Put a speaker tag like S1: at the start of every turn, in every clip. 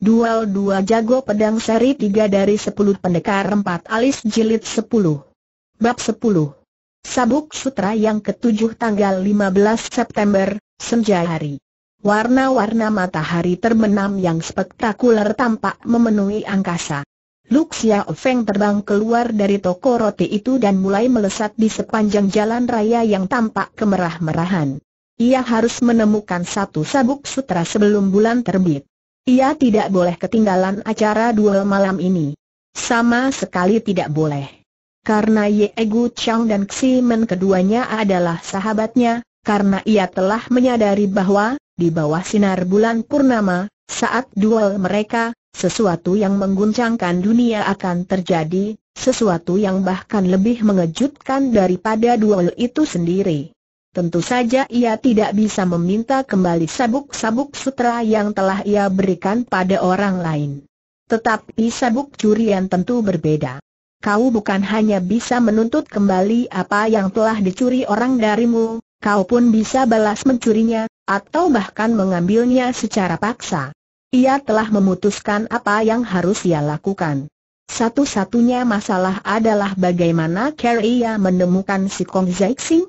S1: Duel dua jago pedang seri tiga dari sepuluh pendekar empat alis jilid sepuluh. Bab sepuluh. Sabuk Sutra yang ketujuh tanggal lima belas September, senja hari. Warna-warna matahari terbenam yang spektakuler tampak memenuhi angkasa. Luxia Feng terbang keluar dari toko roti itu dan mulai melesat di sepanjang jalan raya yang tampak kemerah-merahan. Ia harus menemukan satu sabuk sutra sebelum bulan terbit. Ia tidak boleh ketinggalan acara duel malam ini. Sama sekali tidak boleh. Karena Ye Gu Chang dan Xi Men keduanya adalah sahabatnya, karena ia telah menyadari bahwa, di bawah sinar bulan purnama, saat duel mereka, sesuatu yang mengguncangkan dunia akan terjadi, sesuatu yang bahkan lebih mengejutkan daripada duel itu sendiri. Tentu saja ia tidak bisa meminta kembali sabuk-sabuk sutra yang telah ia berikan pada orang lain. Tetapi sabuk curian tentu berbeda. Kau bukan hanya bisa menuntut kembali apa yang telah dicuri orang darimu, kau pun bisa balas mencurinya, atau bahkan mengambilnya secara paksa. Ia telah memutuskan apa yang harus ia lakukan. Satu-satunya masalah adalah bagaimana Carrie menemukan si Kong Zixing.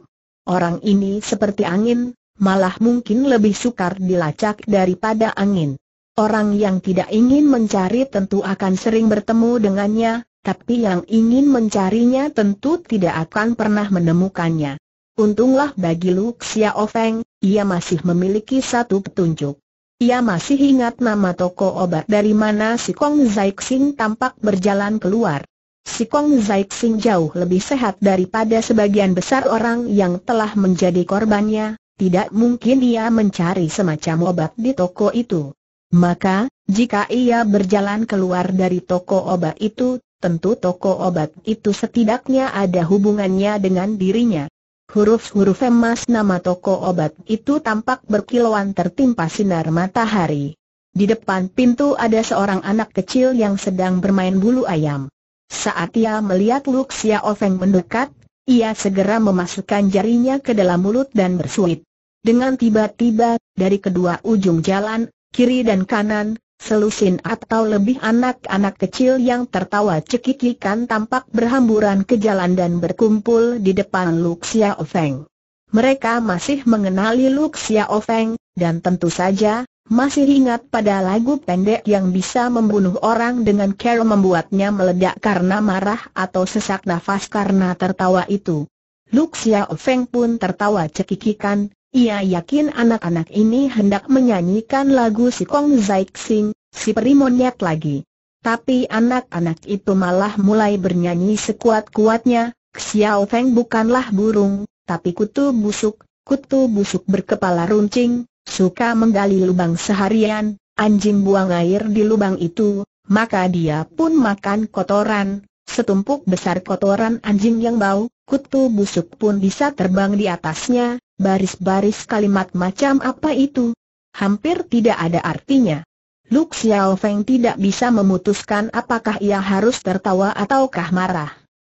S1: Orang ini seperti angin, malah mungkin lebih sukar dilacak daripada angin. Orang yang tidak ingin mencari tentu akan sering bertemu dengannya, tapi yang ingin mencarinya tentu tidak akan pernah menemukannya. Untunglah bagi Lu Xiao Feng, ia masih memiliki satu petunjuk. Ia masih ingat nama toko obat dari mana si Kong Zaixing tampak berjalan keluar. Si Kong Zaixing jauh lebih sehat daripada sebagian besar orang yang telah menjadi korbannya, tidak mungkin ia mencari semacam obat di toko itu. Maka, jika ia berjalan keluar dari toko obat itu, tentu toko obat itu setidaknya ada hubungannya dengan dirinya. Huruf-huruf emas nama toko obat itu tampak berkilauan tertimpa sinar matahari. Di depan pintu ada seorang anak kecil yang sedang bermain bulu ayam. Saat ia melihat Luk Xiao Feng mendekat, ia segera memasukkan jarinya ke dalam mulut dan bersuit. Dengan tiba-tiba, dari kedua ujung jalan, kiri dan kanan, selusin atau lebih anak-anak kecil yang tertawa cekikikan tampak berhamburan ke jalan dan berkumpul di depan Luk Xiao Feng. Mereka masih mengenali Luxia Xiao Feng, dan tentu saja, masih ingat pada lagu pendek yang bisa membunuh orang dengan cara membuatnya meledak karena marah atau sesak nafas karena tertawa itu. Luxia Feng pun tertawa cekikikan, ia yakin anak-anak ini hendak menyanyikan lagu si Kong Zaixing, si peri lagi. Tapi anak-anak itu malah mulai bernyanyi sekuat-kuatnya, Xiao Feng bukanlah burung, tapi kutu busuk, kutu busuk berkepala runcing, suka menggali lubang seharian, anjing buang air di lubang itu, maka dia pun makan kotoran, setumpuk besar kotoran anjing yang bau, kutu busuk pun bisa terbang di atasnya, baris-baris kalimat macam apa itu? Hampir tidak ada artinya. Luk Xiao Feng tidak bisa memutuskan apakah ia harus tertawa ataukah marah.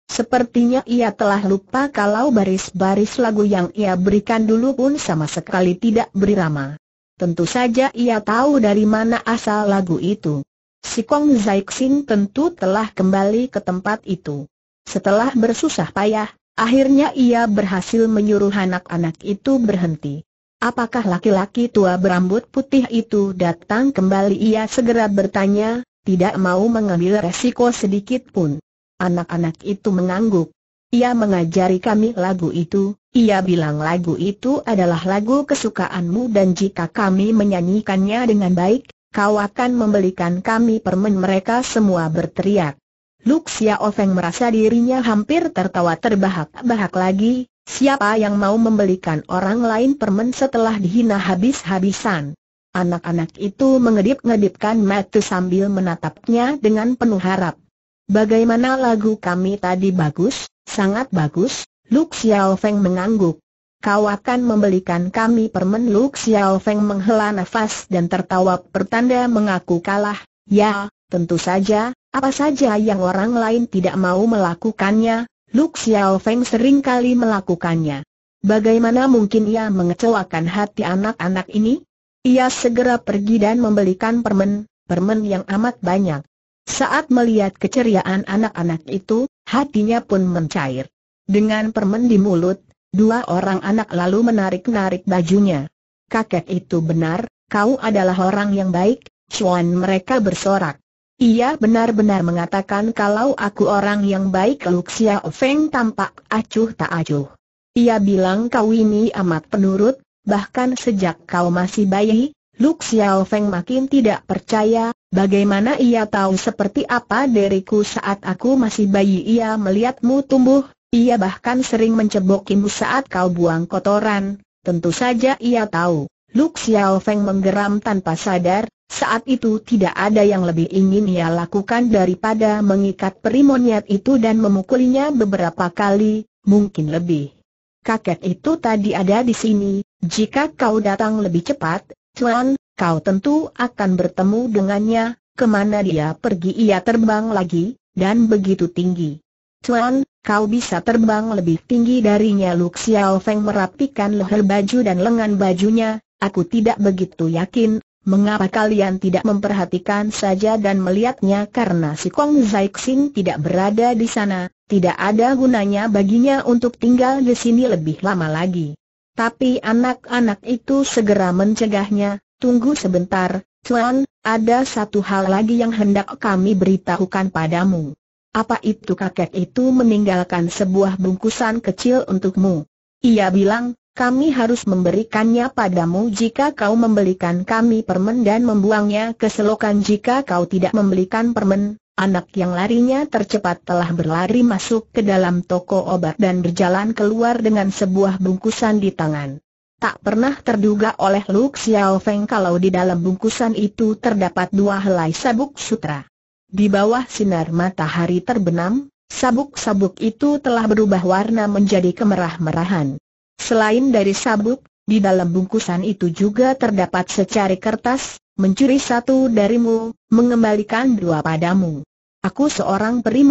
S1: Sepertinya ia telah lupa kalau baris-baris lagu yang ia berikan dulu pun sama sekali tidak berirama. Tentu saja ia tahu dari mana asal lagu itu. Si Kong Xing tentu telah kembali ke tempat itu. Setelah bersusah payah, akhirnya ia berhasil menyuruh anak-anak itu berhenti. Apakah laki-laki tua berambut putih itu datang kembali? Ia segera bertanya, tidak mau mengambil resiko sedikit pun. Anak-anak itu mengangguk. Ia mengajari kami lagu itu, ia bilang lagu itu adalah lagu kesukaanmu dan jika kami menyanyikannya dengan baik, kau akan membelikan kami permen mereka semua berteriak. Luxia Ofeng merasa dirinya hampir tertawa terbahak-bahak lagi, siapa yang mau membelikan orang lain permen setelah dihina habis-habisan. Anak-anak itu mengedip-ngedipkan mata sambil menatapnya dengan penuh harap. Bagaimana lagu kami tadi bagus, sangat bagus, Lu Xiao Feng mengangguk. Kau akan membelikan kami permen Lu Xiao Feng menghela nafas dan tertawa pertanda mengaku kalah, ya, tentu saja, apa saja yang orang lain tidak mau melakukannya, Lu Xiao Feng seringkali melakukannya. Bagaimana mungkin ia mengecewakan hati anak-anak ini? Ia segera pergi dan membelikan permen, permen yang amat banyak. Saat melihat keceriaan anak-anak itu, hatinya pun mencair. Dengan permen di mulut, dua orang anak lalu menarik-narik bajunya. Kakek itu benar, kau adalah orang yang baik, cuan mereka bersorak. Ia benar-benar mengatakan kalau aku orang yang baik Luxia Feng tampak acuh tak acuh. Ia bilang kau ini amat penurut, bahkan sejak kau masih bayi, Luk Xiao Feng makin tidak percaya, bagaimana ia tahu seperti apa diriku saat aku masih bayi ia melihatmu tumbuh, ia bahkan sering mencebokimu saat kau buang kotoran, tentu saja ia tahu. Luk Xiao Feng menggeram tanpa sadar, saat itu tidak ada yang lebih ingin ia lakukan daripada mengikat perimoniat itu dan memukulinya beberapa kali, mungkin lebih. Kakek itu tadi ada di sini, jika kau datang lebih cepat, Tuan, kau tentu akan bertemu dengannya, kemana dia pergi ia terbang lagi, dan begitu tinggi. Tuan, kau bisa terbang lebih tinggi darinya Lu Xiao Feng merapikan leher baju dan lengan bajunya, aku tidak begitu yakin, mengapa kalian tidak memperhatikan saja dan melihatnya karena si Kong Zai Xing tidak berada di sana, tidak ada gunanya baginya untuk tinggal di sini lebih lama lagi. Tapi anak-anak itu segera mencegahnya, tunggu sebentar, Tuan, ada satu hal lagi yang hendak kami beritahukan padamu. Apa itu kakek itu meninggalkan sebuah bungkusan kecil untukmu? Ia bilang, kami harus memberikannya padamu jika kau membelikan kami permen dan membuangnya ke selokan jika kau tidak membelikan permen, Anak yang larinya tercepat telah berlari masuk ke dalam toko obat dan berjalan keluar dengan sebuah bungkusan di tangan. Tak pernah terduga oleh Lu Xiao Feng kalau di dalam bungkusan itu terdapat dua helai sabuk sutra. Di bawah sinar matahari terbenam, sabuk-sabuk itu telah berubah warna menjadi kemerah-merahan. Selain dari sabuk, di dalam bungkusan itu juga terdapat secari kertas, mencuri satu darimu, mengembalikan dua padamu. Aku seorang peri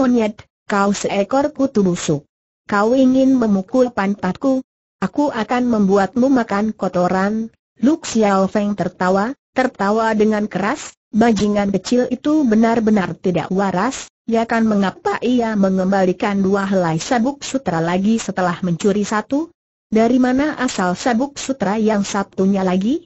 S1: kau seekor kutu busuk. Kau ingin memukul pantatku? Aku akan membuatmu makan kotoran. Luk Xiao Feng tertawa, tertawa dengan keras, bajingan kecil itu benar-benar tidak waras, ya kan mengapa ia mengembalikan dua helai sabuk sutra lagi setelah mencuri satu? Dari mana asal sabuk sutra yang satunya lagi?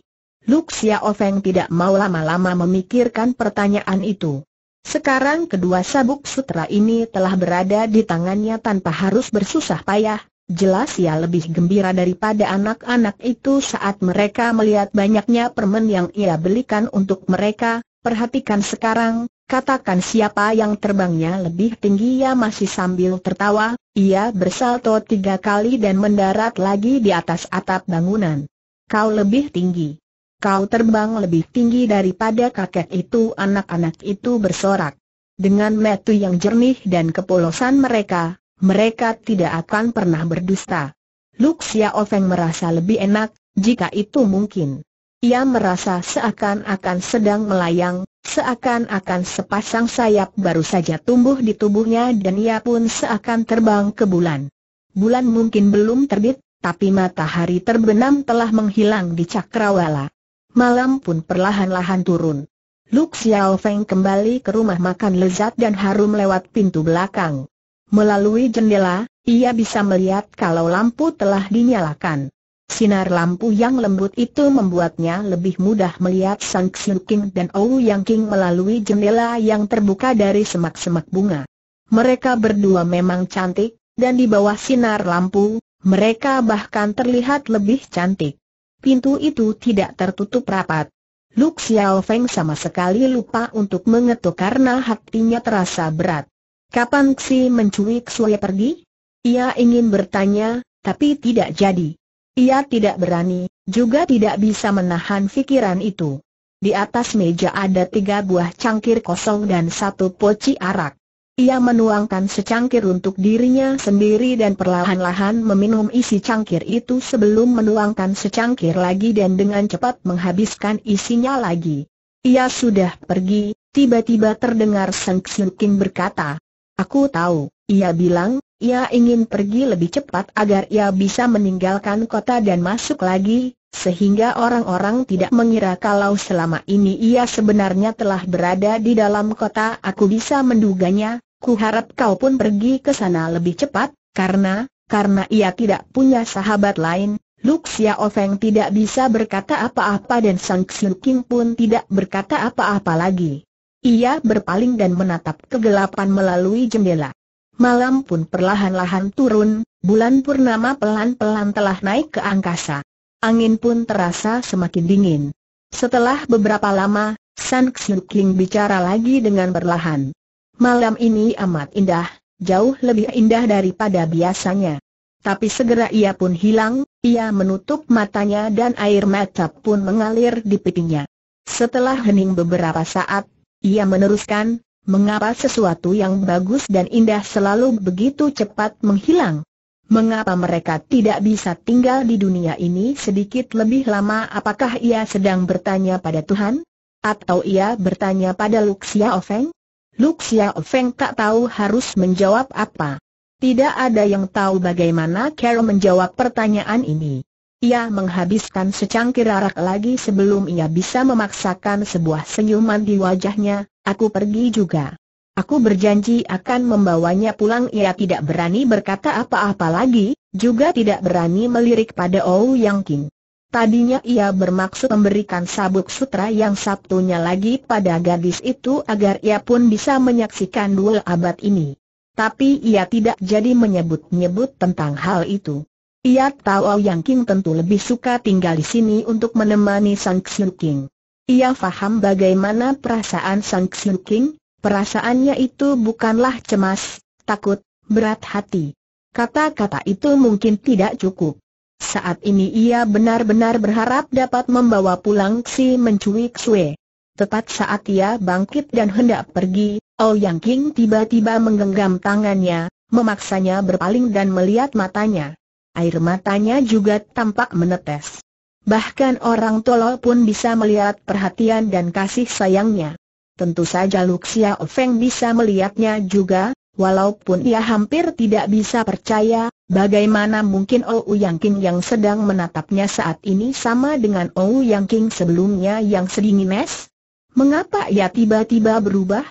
S1: Luk O'Feng tidak mau lama-lama memikirkan pertanyaan itu. Sekarang kedua sabuk sutra ini telah berada di tangannya tanpa harus bersusah payah, Jelas ia lebih gembira daripada anak-anak itu saat mereka melihat banyaknya permen yang ia belikan untuk mereka. Perhatikan sekarang, katakan siapa yang terbangnya lebih tinggi ia masih sambil tertawa, ia bersalto tiga kali dan mendarat lagi di atas atap bangunan. Kau lebih tinggi. Kau terbang lebih tinggi daripada kakek itu anak-anak itu bersorak. Dengan metu yang jernih dan kepolosan mereka, mereka tidak akan pernah berdusta. Luk Ofeng merasa lebih enak, jika itu mungkin. Ia merasa seakan-akan sedang melayang, seakan-akan sepasang sayap baru saja tumbuh di tubuhnya dan ia pun seakan terbang ke bulan. Bulan mungkin belum terbit, tapi matahari terbenam telah menghilang di cakrawala malam pun perlahan-lahan turun. Luk Xiao Feng kembali ke rumah makan lezat dan harum lewat pintu belakang. Melalui jendela, ia bisa melihat kalau lampu telah dinyalakan. Sinar lampu yang lembut itu membuatnya lebih mudah melihat Sang Xiu King dan Ou Yang King melalui jendela yang terbuka dari semak-semak bunga. Mereka berdua memang cantik, dan di bawah sinar lampu, mereka bahkan terlihat lebih cantik pintu itu tidak tertutup rapat. Lu Xiao Feng sama sekali lupa untuk mengetuk karena hatinya terasa berat. Kapan Xi menculik Sue pergi? Ia ingin bertanya, tapi tidak jadi. Ia tidak berani, juga tidak bisa menahan pikiran itu. Di atas meja ada tiga buah cangkir kosong dan satu poci arak. Ia menuangkan secangkir untuk dirinya sendiri dan perlahan-lahan meminum isi cangkir itu sebelum menuangkan secangkir lagi dan dengan cepat menghabiskan isinya lagi. Ia sudah pergi, tiba-tiba terdengar Seng Xiuqing berkata, Aku tahu, ia bilang, ia ingin pergi lebih cepat agar ia bisa meninggalkan kota dan masuk lagi, sehingga orang-orang tidak mengira kalau selama ini ia sebenarnya telah berada di dalam kota. Aku bisa menduganya, Ku harap kau pun pergi ke sana lebih cepat, karena, karena ia tidak punya sahabat lain, Luk Xiao Feng tidak bisa berkata apa-apa dan Sang Xiu King pun tidak berkata apa-apa lagi. Ia berpaling dan menatap kegelapan melalui jendela. Malam pun perlahan-lahan turun, bulan purnama pelan-pelan telah naik ke angkasa. Angin pun terasa semakin dingin. Setelah beberapa lama, Sang Xiu King bicara lagi dengan perlahan. Malam ini amat indah, jauh lebih indah daripada biasanya. Tapi segera ia pun hilang, ia menutup matanya dan air mata pun mengalir di pipinya. Setelah hening beberapa saat, ia meneruskan, mengapa sesuatu yang bagus dan indah selalu begitu cepat menghilang? Mengapa mereka tidak bisa tinggal di dunia ini sedikit lebih lama apakah ia sedang bertanya pada Tuhan? Atau ia bertanya pada Luxia Ofeng? Luk Feng tak tahu harus menjawab apa. Tidak ada yang tahu bagaimana Carol menjawab pertanyaan ini. Ia menghabiskan secangkir arak lagi sebelum ia bisa memaksakan sebuah senyuman di wajahnya, aku pergi juga. Aku berjanji akan membawanya pulang ia tidak berani berkata apa-apa lagi, juga tidak berani melirik pada Ou Yang King. Tadinya ia bermaksud memberikan sabuk sutra yang Sabtunya lagi pada gadis itu agar ia pun bisa menyaksikan duel abad ini. Tapi ia tidak jadi menyebut-nyebut tentang hal itu. Ia tahu Yang King tentu lebih suka tinggal di sini untuk menemani Sang Xiu King. Ia faham bagaimana perasaan Sang Xiu King, perasaannya itu bukanlah cemas, takut, berat hati. Kata-kata itu mungkin tidak cukup. Saat ini ia benar-benar berharap dapat membawa pulang si mencui xue. Tepat saat ia bangkit dan hendak pergi, yang King tiba-tiba menggenggam tangannya, memaksanya berpaling dan melihat matanya. Air matanya juga tampak menetes. Bahkan orang tolol pun bisa melihat perhatian dan kasih sayangnya. Tentu saja Luxia Ofeng bisa melihatnya juga, Walaupun ia hampir tidak bisa percaya, bagaimana mungkin Ou Yang King yang sedang menatapnya saat ini sama dengan Ou Yang King sebelumnya yang sedingin es? Mengapa ia tiba-tiba berubah?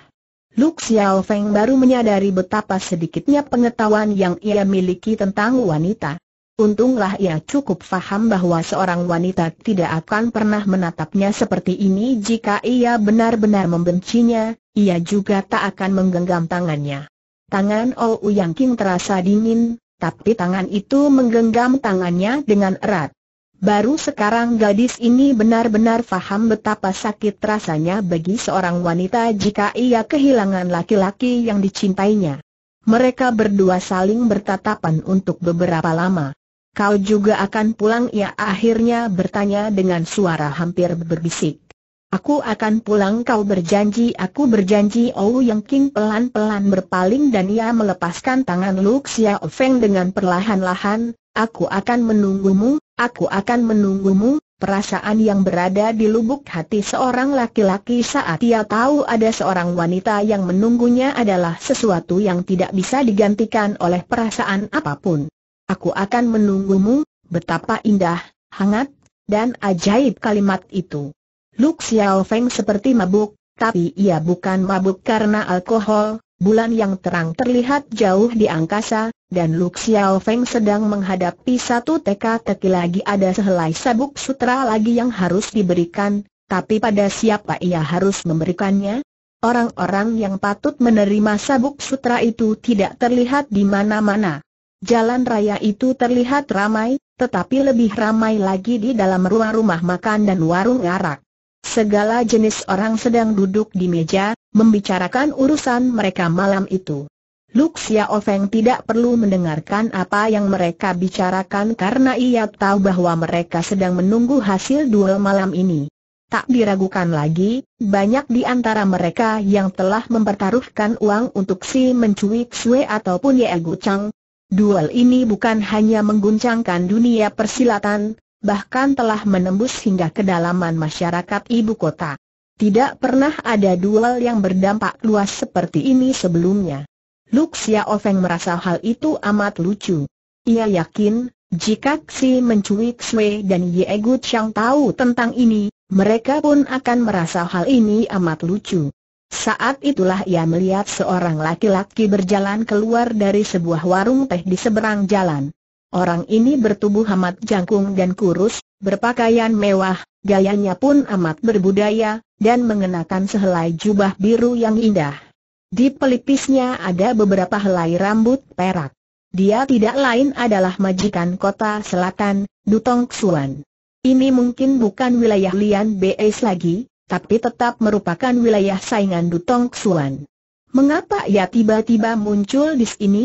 S1: Lu Xiao Feng baru menyadari betapa sedikitnya pengetahuan yang ia miliki tentang wanita. Untunglah ia cukup faham bahwa seorang wanita tidak akan pernah menatapnya seperti ini jika ia benar-benar membencinya, ia juga tak akan menggenggam tangannya. Tangan Ou Yang King terasa dingin, tapi tangan itu menggenggam tangannya dengan erat. Baru sekarang gadis ini benar-benar faham betapa sakit rasanya bagi seorang wanita jika ia kehilangan laki-laki yang dicintainya. Mereka berdua saling bertatapan untuk beberapa lama. Kau juga akan pulang ya? akhirnya bertanya dengan suara hampir berbisik. Aku akan pulang kau berjanji aku berjanji Oh Yang King pelan-pelan berpaling dan ia melepaskan tangan Luxia Xiao Feng dengan perlahan-lahan, aku akan menunggumu, aku akan menunggumu, Perasaan yang berada di lubuk hati seorang laki-laki saat ia tahu ada seorang wanita yang menunggunya adalah sesuatu yang tidak bisa digantikan oleh perasaan apapun. Aku akan menunggumu, betapa indah, hangat, dan ajaib kalimat itu. Luk Xiao Feng seperti mabuk, tapi ia bukan mabuk karena alkohol, bulan yang terang terlihat jauh di angkasa, dan Luk Xiao Feng sedang menghadapi satu teka-teki lagi ada sehelai sabuk sutra lagi yang harus diberikan, tapi pada siapa ia harus memberikannya? Orang-orang yang patut menerima sabuk sutra itu tidak terlihat di mana-mana. Jalan raya itu terlihat ramai, tetapi lebih ramai lagi di dalam rumah-rumah makan dan warung arak. Segala jenis orang sedang duduk di meja, membicarakan urusan mereka malam itu. Luk Xiao Feng tidak perlu mendengarkan apa yang mereka bicarakan karena ia tahu bahwa mereka sedang menunggu hasil duel malam ini. Tak diragukan lagi, banyak di antara mereka yang telah mempertaruhkan uang untuk si mencuik Sue ataupun Ye Gu Chang. Duel ini bukan hanya mengguncangkan dunia persilatan, bahkan telah menembus hingga kedalaman masyarakat ibu kota. Tidak pernah ada duel yang berdampak luas seperti ini sebelumnya. Luxia Ofeng merasa hal itu amat lucu. Ia yakin, jika Xi mencuit Sui dan Ye Gut Chang tahu tentang ini, mereka pun akan merasa hal ini amat lucu. Saat itulah ia melihat seorang laki-laki berjalan keluar dari sebuah warung teh di seberang jalan. Orang ini bertubuh amat jangkung dan kurus, berpakaian mewah, gayanya pun amat berbudaya, dan mengenakan sehelai jubah biru yang indah. Di pelipisnya ada beberapa helai rambut perak. Dia tidak lain adalah majikan kota selatan, Dutong Xuan. Ini mungkin bukan wilayah Lian Beis lagi, tapi tetap merupakan wilayah saingan Dutong Xuan. Mengapa ia tiba-tiba muncul di sini?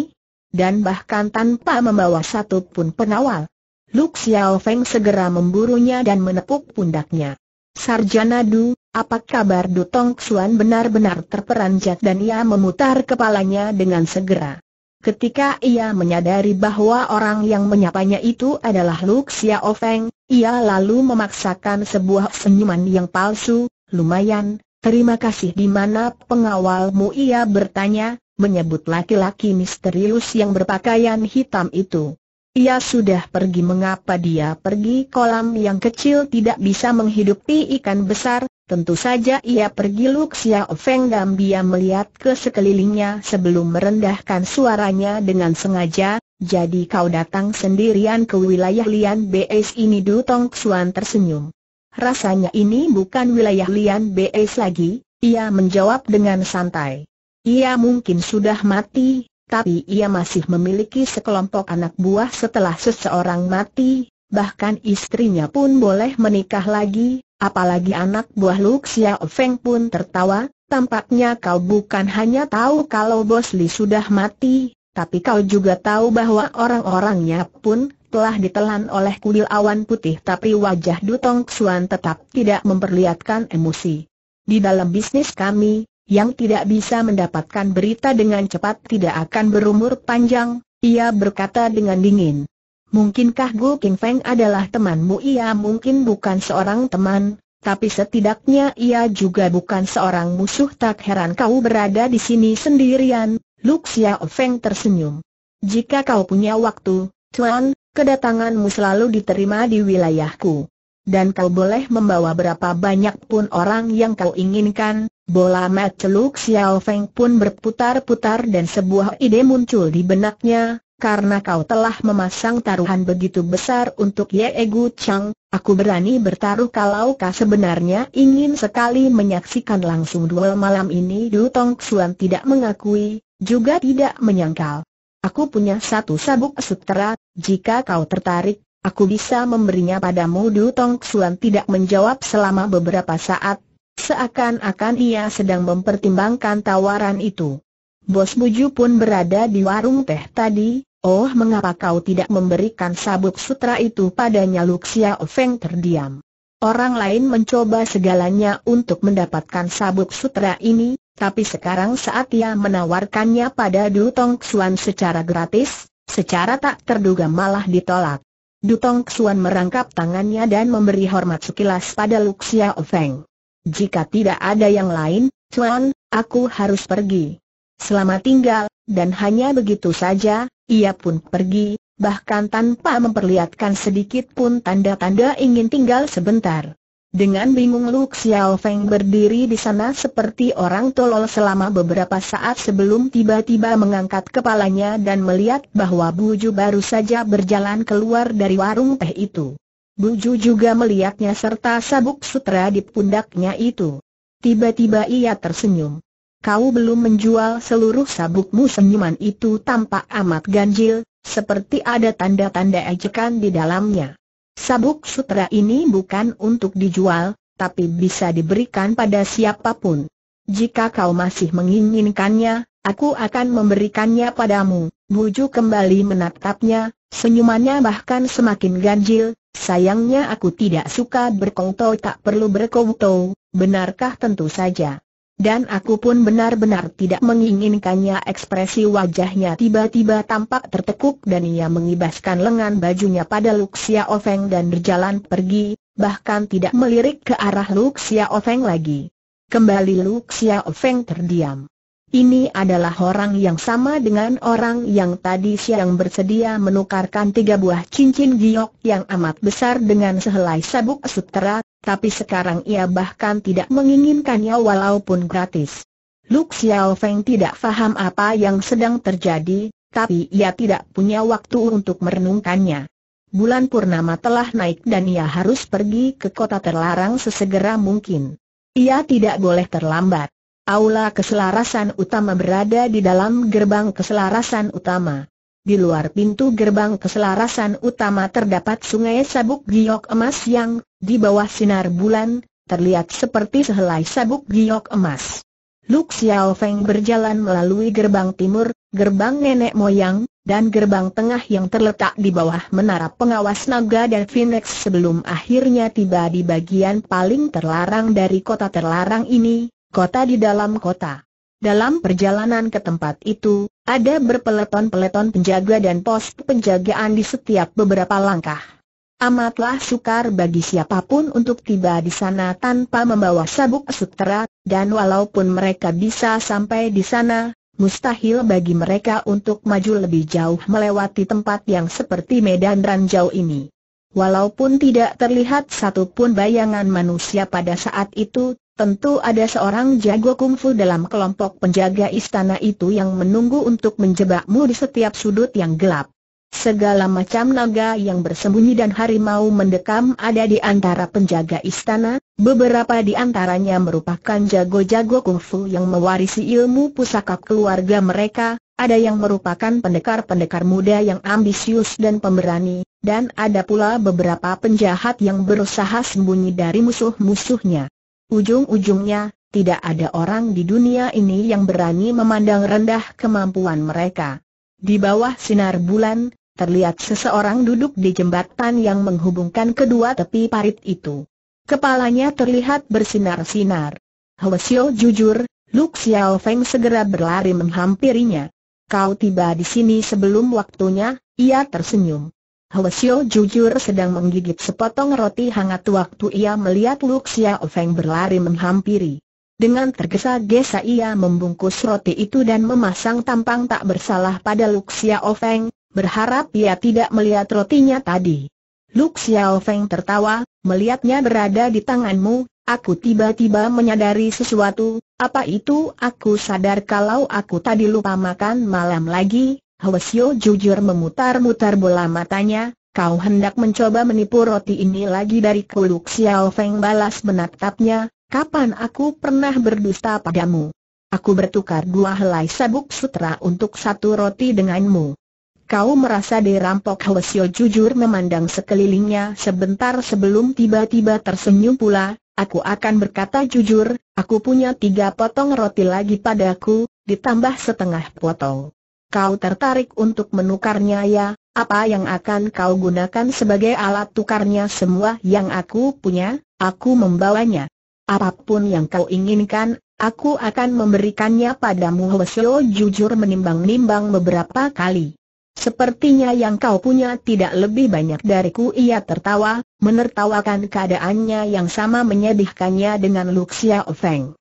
S1: dan bahkan tanpa membawa satu pun penawal. Lu Xiao Feng segera memburunya dan menepuk pundaknya. Sarjana Du, apa kabar Du Tong Xuan benar-benar terperanjat dan ia memutar kepalanya dengan segera. Ketika ia menyadari bahwa orang yang menyapanya itu adalah Lu Xiao Feng, ia lalu memaksakan sebuah senyuman yang palsu, lumayan, terima kasih di mana pengawalmu ia bertanya, menyebut laki-laki misterius yang berpakaian hitam itu. Ia sudah pergi mengapa dia pergi kolam yang kecil tidak bisa menghidupi ikan besar, tentu saja ia pergi Luxia Ofeng dan dia melihat ke sekelilingnya sebelum merendahkan suaranya dengan sengaja, jadi kau datang sendirian ke wilayah Lian BS ini Du Tong Xuan tersenyum. Rasanya ini bukan wilayah Lian BS lagi, ia menjawab dengan santai. Ia mungkin sudah mati, tapi ia masih memiliki sekelompok anak buah setelah seseorang mati, bahkan istrinya pun boleh menikah lagi, apalagi anak buah Luxia Feng pun tertawa, tampaknya kau bukan hanya tahu kalau Bos Li sudah mati, tapi kau juga tahu bahwa orang-orangnya pun telah ditelan oleh kudil awan putih tapi wajah Dutong Xuan tetap tidak memperlihatkan emosi. Di dalam bisnis kami, yang tidak bisa mendapatkan berita dengan cepat tidak akan berumur panjang, ia berkata dengan dingin. Mungkinkah Gu King Feng adalah temanmu? Ia mungkin bukan seorang teman, tapi setidaknya ia juga bukan seorang musuh. Tak heran kau berada di sini sendirian, Lu Xiao Feng tersenyum. Jika kau punya waktu, Tuan, kedatanganmu selalu diterima di wilayahku. Dan kau boleh membawa berapa banyak pun orang yang kau inginkan, Bola celuk Xiao Feng pun berputar-putar dan sebuah ide muncul di benaknya, karena kau telah memasang taruhan begitu besar untuk Ye Gu Chang, aku berani bertaruh kalau kau sebenarnya ingin sekali menyaksikan langsung duel malam ini Du Tong Xuan tidak mengakui, juga tidak menyangkal. Aku punya satu sabuk sutera, jika kau tertarik, aku bisa memberinya padamu Du Tong Xuan tidak menjawab selama beberapa saat, Seakan-akan ia sedang mempertimbangkan tawaran itu. Bos Buju pun berada di warung teh tadi, oh mengapa kau tidak memberikan sabuk sutra itu padanya Luxia Feng terdiam. Orang lain mencoba segalanya untuk mendapatkan sabuk sutra ini, tapi sekarang saat ia menawarkannya pada Dutong Xuan secara gratis, secara tak terduga malah ditolak. Dutong Xuan merangkap tangannya dan memberi hormat sekilas pada Luxia Feng. Jika tidak ada yang lain, Tuan, aku harus pergi. Selamat tinggal, dan hanya begitu saja, ia pun pergi, bahkan tanpa memperlihatkan sedikit pun tanda-tanda ingin tinggal sebentar. Dengan bingung Lu Xiao Feng berdiri di sana seperti orang tolol selama beberapa saat sebelum tiba-tiba mengangkat kepalanya dan melihat bahwa Buju baru saja berjalan keluar dari warung teh itu. Buju juga melihatnya serta sabuk sutra di pundaknya itu. Tiba-tiba ia tersenyum. Kau belum menjual seluruh sabukmu senyuman itu tampak amat ganjil, seperti ada tanda-tanda ejekan di dalamnya. Sabuk sutra ini bukan untuk dijual, tapi bisa diberikan pada siapapun. Jika kau masih menginginkannya, Aku akan memberikannya padamu. Buju kembali menatapnya, senyumannya bahkan semakin ganjil. Sayangnya aku tidak suka berkongto tak perlu berkongto, benarkah tentu saja. Dan aku pun benar-benar tidak menginginkannya ekspresi wajahnya tiba-tiba tampak tertekuk dan ia mengibaskan lengan bajunya pada Luxia Ofeng dan berjalan pergi, bahkan tidak melirik ke arah Luxia Ofeng lagi. Kembali Luxia Ofeng terdiam. Ini adalah orang yang sama dengan orang yang tadi siang bersedia menukarkan tiga buah cincin giok yang amat besar dengan sehelai sabuk sutera, tapi sekarang ia bahkan tidak menginginkannya walaupun gratis. Lu Xiao Feng tidak faham apa yang sedang terjadi, tapi ia tidak punya waktu untuk merenungkannya. Bulan purnama telah naik dan ia harus pergi ke kota terlarang sesegera mungkin. Ia tidak boleh terlambat. Aula keselarasan utama berada di dalam gerbang keselarasan utama. Di luar pintu gerbang keselarasan utama terdapat sungai sabuk giok emas yang, di bawah sinar bulan, terlihat seperti sehelai sabuk giok emas. Luk Xiao Feng berjalan melalui gerbang timur, gerbang nenek moyang, dan gerbang tengah yang terletak di bawah menara pengawas naga dan Phoenix sebelum akhirnya tiba di bagian paling terlarang dari kota terlarang ini, kota di dalam kota. Dalam perjalanan ke tempat itu, ada berpeleton-peleton penjaga dan pos penjagaan di setiap beberapa langkah. Amatlah sukar bagi siapapun untuk tiba di sana tanpa membawa sabuk sutera, dan walaupun mereka bisa sampai di sana, mustahil bagi mereka untuk maju lebih jauh melewati tempat yang seperti medan ranjau ini. Walaupun tidak terlihat satupun bayangan manusia pada saat itu, Tentu ada seorang jago kungfu dalam kelompok penjaga istana itu yang menunggu untuk menjebakmu di setiap sudut yang gelap. Segala macam naga yang bersembunyi dan harimau mendekam ada di antara penjaga istana, beberapa di antaranya merupakan jago-jago kungfu yang mewarisi ilmu pusaka keluarga mereka, ada yang merupakan pendekar-pendekar muda yang ambisius dan pemberani, dan ada pula beberapa penjahat yang berusaha sembunyi dari musuh-musuhnya. Ujung-ujungnya, tidak ada orang di dunia ini yang berani memandang rendah kemampuan mereka. Di bawah sinar bulan, terlihat seseorang duduk di jembatan yang menghubungkan kedua tepi parit itu. Kepalanya terlihat bersinar-sinar. Hwasyo jujur, Lu Xiao Feng segera berlari menghampirinya. Kau tiba di sini sebelum waktunya, ia tersenyum. Hwasyo jujur sedang menggigit sepotong roti hangat waktu ia melihat Luxia Oveng berlari menghampiri. Dengan tergesa-gesa ia membungkus roti itu dan memasang tampang tak bersalah pada Luxia Oveng, berharap ia tidak melihat rotinya tadi. Luxia Oveng tertawa, melihatnya berada di tanganmu, aku tiba-tiba menyadari sesuatu, apa itu aku sadar kalau aku tadi lupa makan malam lagi, Hwasyo jujur memutar-mutar bola matanya, kau hendak mencoba menipu roti ini lagi dari kuluk Xiao Feng balas menatapnya, kapan aku pernah berdusta padamu? Aku bertukar dua helai sabuk sutra untuk satu roti denganmu. Kau merasa dirampok Hwasyo jujur memandang sekelilingnya sebentar sebelum tiba-tiba tersenyum pula, aku akan berkata jujur, aku punya tiga potong roti lagi padaku, ditambah setengah potong kau tertarik untuk menukarnya ya, apa yang akan kau gunakan sebagai alat tukarnya semua yang aku punya, aku membawanya. Apapun yang kau inginkan, aku akan memberikannya padamu Hwasyo jujur menimbang-nimbang beberapa kali. Sepertinya yang kau punya tidak lebih banyak dariku ia tertawa, menertawakan keadaannya yang sama menyedihkannya dengan Luxia Ofeng.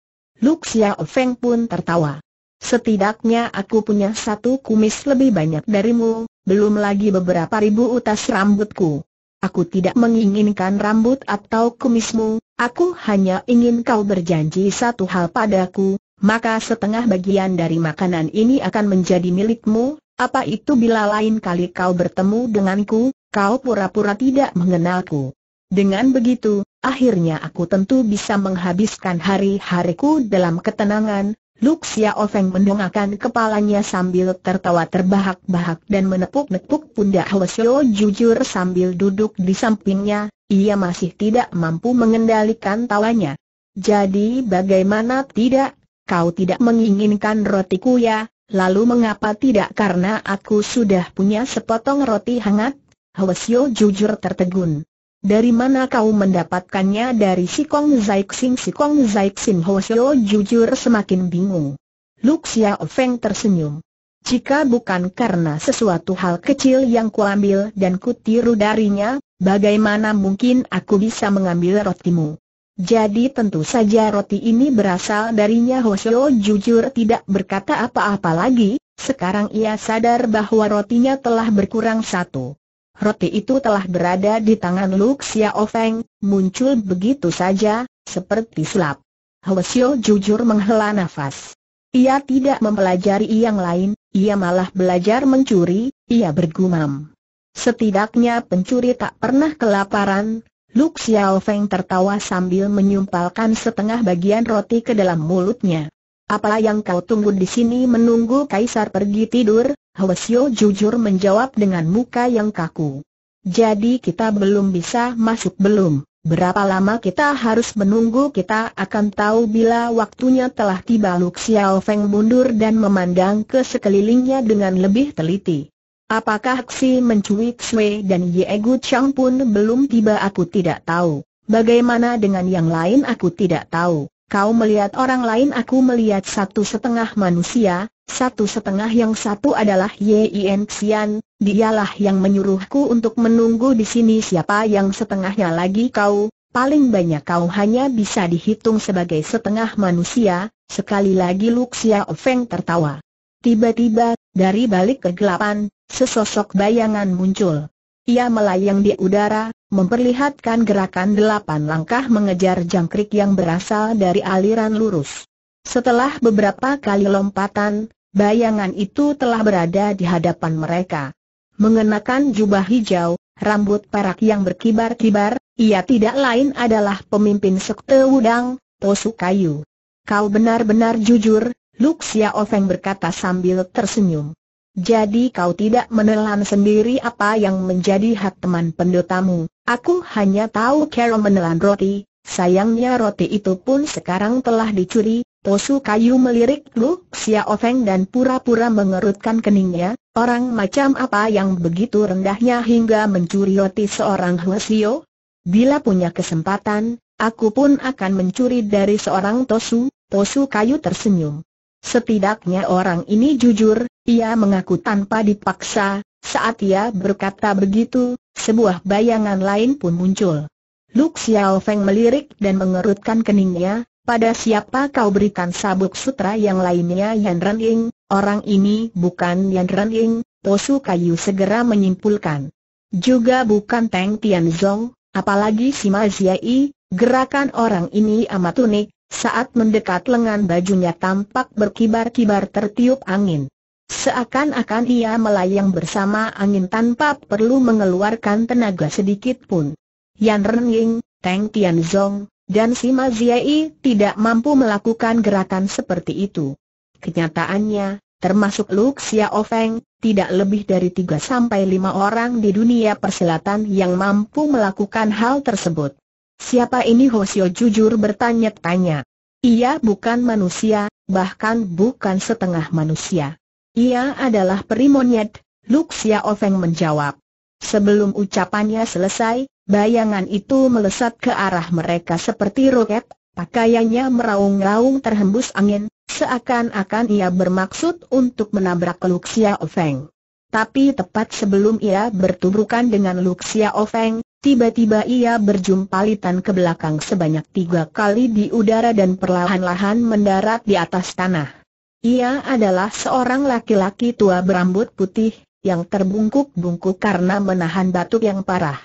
S1: Luxia Ofeng pun tertawa. Setidaknya aku punya satu kumis lebih banyak darimu, belum lagi beberapa ribu utas rambutku. Aku tidak menginginkan rambut atau kumismu, aku hanya ingin kau berjanji satu hal padaku, maka setengah bagian dari makanan ini akan menjadi milikmu, apa itu bila lain kali kau bertemu denganku, kau pura-pura tidak mengenalku. Dengan begitu, akhirnya aku tentu bisa menghabiskan hari-hariku dalam ketenangan, Luk Xiao Feng mendongakkan kepalanya sambil tertawa terbahak-bahak dan menepuk-nepuk pundak Hwasyo jujur sambil duduk di sampingnya, ia masih tidak mampu mengendalikan tawanya. Jadi bagaimana tidak, kau tidak menginginkan rotiku ya, lalu mengapa tidak karena aku sudah punya sepotong roti hangat? Hwasyo jujur tertegun. Dari mana kau mendapatkannya dari Sikong Zaixing Sikong Zaixing Hoseo jujur semakin bingung. Luk Xiao Feng tersenyum. Jika bukan karena sesuatu hal kecil yang kuambil dan kutiru darinya, bagaimana mungkin aku bisa mengambil rotimu? Jadi tentu saja roti ini berasal darinya Hoseo jujur tidak berkata apa-apa lagi, sekarang ia sadar bahwa rotinya telah berkurang satu. Roti itu telah berada di tangan Luk Xiao Feng, muncul begitu saja, seperti selap. Hwasyo jujur menghela nafas. Ia tidak mempelajari yang lain, ia malah belajar mencuri, ia bergumam. Setidaknya pencuri tak pernah kelaparan, Luk Xiao Feng tertawa sambil menyumpalkan setengah bagian roti ke dalam mulutnya. Apa yang kau tunggu di sini menunggu Kaisar pergi tidur, Hwasyo jujur menjawab dengan muka yang kaku. Jadi kita belum bisa masuk belum? Berapa lama kita harus menunggu kita akan tahu bila waktunya telah tiba Lu Xiao Feng mundur dan memandang ke sekelilingnya dengan lebih teliti. Apakah Xi mencuit Xue dan Ye Gu Chang pun belum tiba aku tidak tahu. Bagaimana dengan yang lain aku tidak tahu. Kau melihat orang lain aku melihat satu setengah manusia, satu setengah yang satu adalah Yin Xian, dialah yang menyuruhku untuk menunggu di sini siapa yang setengahnya lagi kau, paling banyak kau hanya bisa dihitung sebagai setengah manusia, sekali lagi Luxia Ofeng tertawa. Tiba-tiba, dari balik kegelapan, sesosok bayangan muncul. Ia melayang di udara, memperlihatkan gerakan delapan langkah mengejar jangkrik yang berasal dari aliran lurus. Setelah beberapa kali lompatan, Bayangan itu telah berada di hadapan mereka. Mengenakan jubah hijau, rambut perak yang berkibar-kibar, ia tidak lain adalah pemimpin sekte Wudang, Tosukayu. Kau benar-benar jujur, Luxia Ofeng berkata sambil tersenyum. Jadi kau tidak menelan sendiri apa yang menjadi hak teman pendotamu, aku hanya tahu Carol menelan roti, sayangnya roti itu pun sekarang telah dicuri, Tosu Kayu melirik Lu Xiao Feng dan pura-pura mengerutkan keningnya, orang macam apa yang begitu rendahnya hingga mencuri roti seorang Huasio? Bila punya kesempatan, aku pun akan mencuri dari seorang Tosu, Tosu Kayu tersenyum. Setidaknya orang ini jujur, ia mengaku tanpa dipaksa, saat ia berkata begitu, sebuah bayangan lain pun muncul. Lu Xiao Feng melirik dan mengerutkan keningnya, pada siapa kau berikan sabuk sutra yang lainnya Yan Renying? orang ini bukan Yan Renying. Tosu Kayu segera menyimpulkan. Juga bukan Teng Tianzong, apalagi si Maziai, gerakan orang ini amat unik, saat mendekat lengan bajunya tampak berkibar-kibar tertiup angin. Seakan-akan ia melayang bersama angin tanpa perlu mengeluarkan tenaga sedikit pun. Yan Renying, Teng Tianzong, dan si Maziai tidak mampu melakukan gerakan seperti itu. Kenyataannya, termasuk Luk Xiao Ofeng, tidak lebih dari 3 sampai 5 orang di dunia persilatan yang mampu melakukan hal tersebut. Siapa ini Hosio jujur bertanya-tanya. Ia bukan manusia, bahkan bukan setengah manusia. Ia adalah primonyet, Lu Xiao Ofeng menjawab. Sebelum ucapannya selesai, bayangan itu melesat ke arah mereka seperti roket, pakaiannya meraung-raung terhembus angin, seakan-akan ia bermaksud untuk menabrak Luxia Ofeng. Tapi tepat sebelum ia bertubrukan dengan Luxia Ofeng, tiba-tiba ia berjumpa berjumpalitan ke belakang sebanyak tiga kali di udara dan perlahan-lahan mendarat di atas tanah. Ia adalah seorang laki-laki tua berambut putih, yang terbungkuk-bungkuk karena menahan batuk yang parah.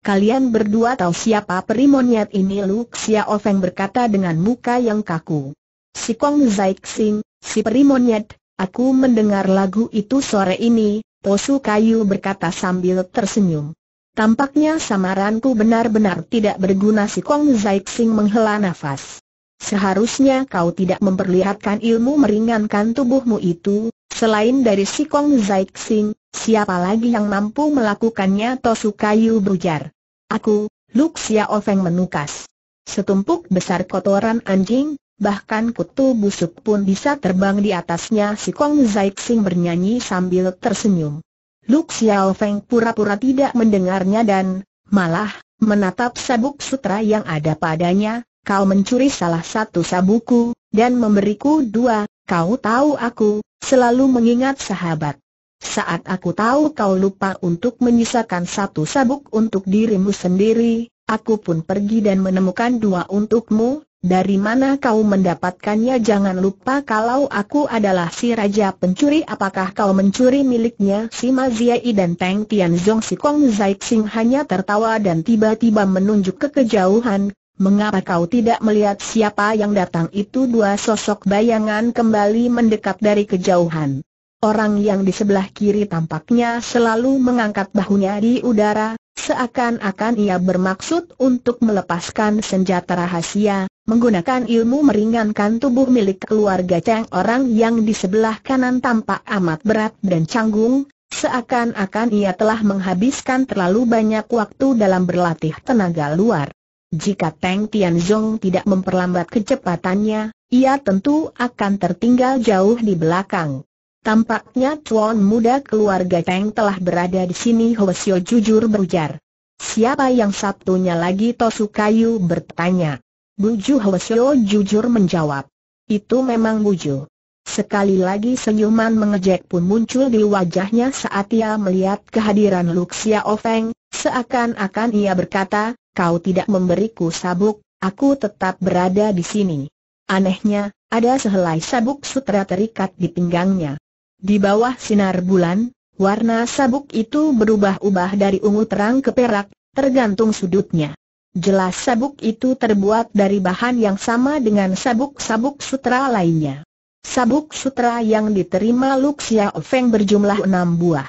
S1: Kalian berdua tahu siapa perimoniat ini Lu Xia Ofeng berkata dengan muka yang kaku. Si Kong Zaixing, si perimoniat, aku mendengar lagu itu sore ini, Su Kayu berkata sambil tersenyum. Tampaknya samaranku benar-benar tidak berguna si Kong Zaixing menghela nafas. Seharusnya kau tidak memperlihatkan ilmu meringankan tubuhmu itu, Selain dari Sikong Zaixing, siapa lagi yang mampu melakukannya Tosukayu berujar. Aku, Luk Ofeng menukas. Setumpuk besar kotoran anjing, bahkan kutu busuk pun bisa terbang di atasnya Sikong Zaixing bernyanyi sambil tersenyum. Luk Ofeng pura-pura tidak mendengarnya dan, malah, menatap sabuk sutra yang ada padanya, kau mencuri salah satu sabuku dan memberiku dua, kau tahu aku, Selalu mengingat sahabat. Saat aku tahu kau lupa untuk menyisakan satu sabuk untuk dirimu sendiri, aku pun pergi dan menemukan dua untukmu, dari mana kau mendapatkannya jangan lupa kalau aku adalah si raja pencuri apakah kau mencuri miliknya si Maziai dan Teng Tianzong si Kong Zai Xing hanya tertawa dan tiba-tiba menunjuk ke kejauhan, Mengapa kau tidak melihat siapa yang datang itu dua sosok bayangan kembali mendekat dari kejauhan. Orang yang di sebelah kiri tampaknya selalu mengangkat bahunya di udara, seakan-akan ia bermaksud untuk melepaskan senjata rahasia, menggunakan ilmu meringankan tubuh milik keluarga Cheng orang yang di sebelah kanan tampak amat berat dan canggung, seakan-akan ia telah menghabiskan terlalu banyak waktu dalam berlatih tenaga luar. Jika Teng Zhong tidak memperlambat kecepatannya, ia tentu akan tertinggal jauh di belakang. Tampaknya tuan muda keluarga Teng telah berada di sini Hwasyo jujur berujar. Siapa yang Sabtunya lagi Tosukayu bertanya. Buju Hwasyo jujur menjawab. Itu memang Buju. Sekali lagi senyuman mengejek pun muncul di wajahnya saat ia melihat kehadiran Luxia Ofeng, seakan-akan ia berkata, kau tidak memberiku sabuk, aku tetap berada di sini. Anehnya, ada sehelai sabuk sutra terikat di pinggangnya. Di bawah sinar bulan, warna sabuk itu berubah-ubah dari ungu terang ke perak, tergantung sudutnya. Jelas sabuk itu terbuat dari bahan yang sama dengan sabuk-sabuk sutra lainnya. Sabuk sutra yang diterima Luxia Feng berjumlah enam buah.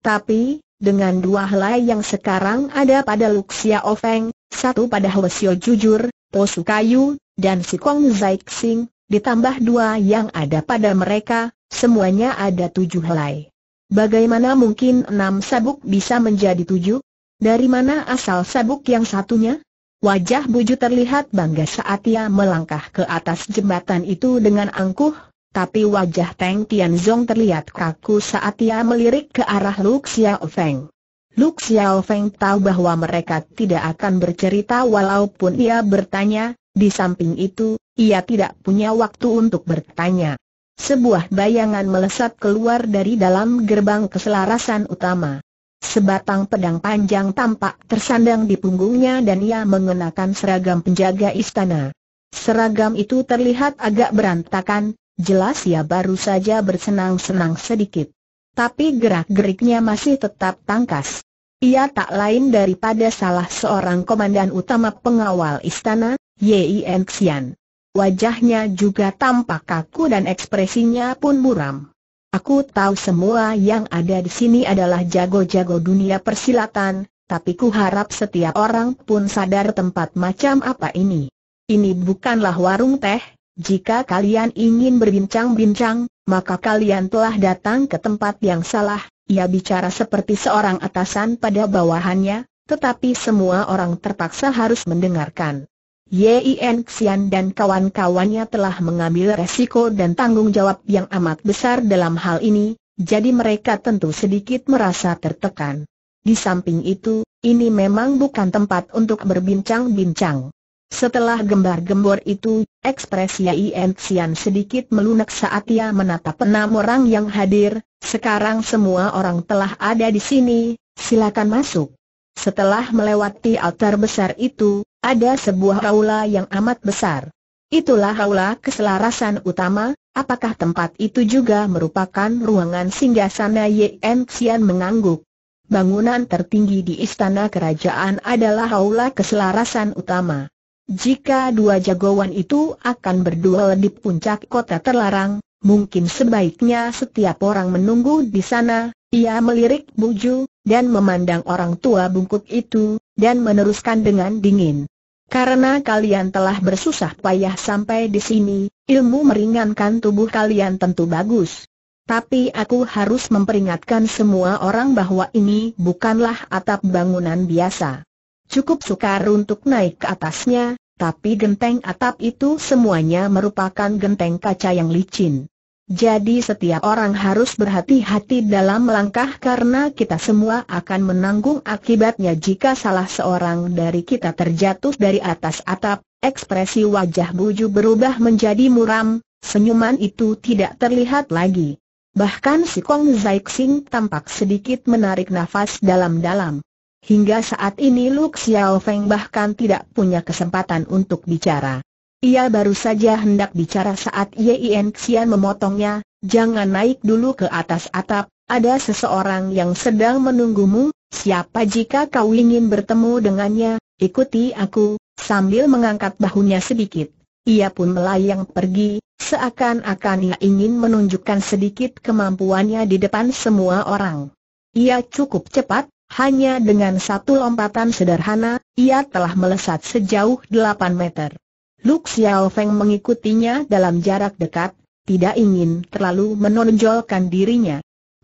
S1: Tapi, dengan dua helai yang sekarang ada pada Luxia Ofeng, satu pada Hwasyo Jujur, Tosu Kayu, dan Sikong Zaixing, ditambah dua yang ada pada mereka, semuanya ada tujuh helai. Bagaimana mungkin enam sabuk bisa menjadi tujuh? Dari mana asal sabuk yang satunya? Wajah Buju terlihat bangga saat ia melangkah ke atas jembatan itu dengan angkuh, tapi wajah Teng Tianzong terlihat kaku saat ia melirik ke arah Lu Xiao Feng. Luk Xiao Feng tahu bahwa mereka tidak akan bercerita walaupun ia bertanya, di samping itu, ia tidak punya waktu untuk bertanya. Sebuah bayangan melesat keluar dari dalam gerbang keselarasan utama. Sebatang pedang panjang tampak tersandang di punggungnya dan ia mengenakan seragam penjaga istana. Seragam itu terlihat agak berantakan, Jelas ia ya baru saja bersenang-senang sedikit. Tapi gerak-geriknya masih tetap tangkas. Ia tak lain daripada salah seorang komandan utama pengawal istana, Yin Xian. Wajahnya juga tampak kaku dan ekspresinya pun muram. Aku tahu semua yang ada di sini adalah jago-jago dunia persilatan, tapi ku harap setiap orang pun sadar tempat macam apa ini. Ini bukanlah warung teh, jika kalian ingin berbincang-bincang, maka kalian telah datang ke tempat yang salah. Ia bicara seperti seorang atasan pada bawahannya, tetapi semua orang terpaksa harus mendengarkan. Yin Xian dan kawan-kawannya telah mengambil resiko dan tanggung jawab yang amat besar dalam hal ini, jadi mereka tentu sedikit merasa tertekan. Di samping itu, ini memang bukan tempat untuk berbincang-bincang. Setelah gembar-gembor itu, ekspresi Yen Xian sedikit melunak saat ia menatap enam orang yang hadir, sekarang semua orang telah ada di sini, silakan masuk. Setelah melewati altar besar itu, ada sebuah aula yang amat besar. Itulah aula keselarasan utama, apakah tempat itu juga merupakan ruangan singgasana Yen Xian mengangguk. Bangunan tertinggi di istana kerajaan adalah aula keselarasan utama. Jika dua jagoan itu akan berduel di puncak kota terlarang, mungkin sebaiknya setiap orang menunggu di sana. Ia melirik Buju, dan memandang orang tua bungkuk itu, dan meneruskan dengan dingin. Karena kalian telah bersusah payah sampai di sini, ilmu meringankan tubuh kalian tentu bagus. Tapi aku harus memperingatkan semua orang bahwa ini bukanlah atap bangunan biasa. Cukup sukar untuk naik ke atasnya, tapi genteng atap itu semuanya merupakan genteng kaca yang licin. Jadi setiap orang harus berhati-hati dalam melangkah karena kita semua akan menanggung akibatnya jika salah seorang dari kita terjatuh dari atas atap. Ekspresi wajah Buju berubah menjadi muram, senyuman itu tidak terlihat lagi. Bahkan si Kong Zaixing tampak sedikit menarik nafas dalam-dalam. Hingga saat ini Lu Xiao Feng bahkan tidak punya kesempatan untuk bicara. Ia baru saja hendak bicara saat Yin Xian memotongnya, jangan naik dulu ke atas atap, ada seseorang yang sedang menunggumu, siapa jika kau ingin bertemu dengannya, ikuti aku, sambil mengangkat bahunya sedikit. Ia pun melayang pergi, seakan-akan ia ingin menunjukkan sedikit kemampuannya di depan semua orang. Ia cukup cepat, hanya dengan satu lompatan sederhana, ia telah melesat sejauh 8 meter. Lu Xiao Feng mengikutinya dalam jarak dekat, tidak ingin terlalu menonjolkan dirinya.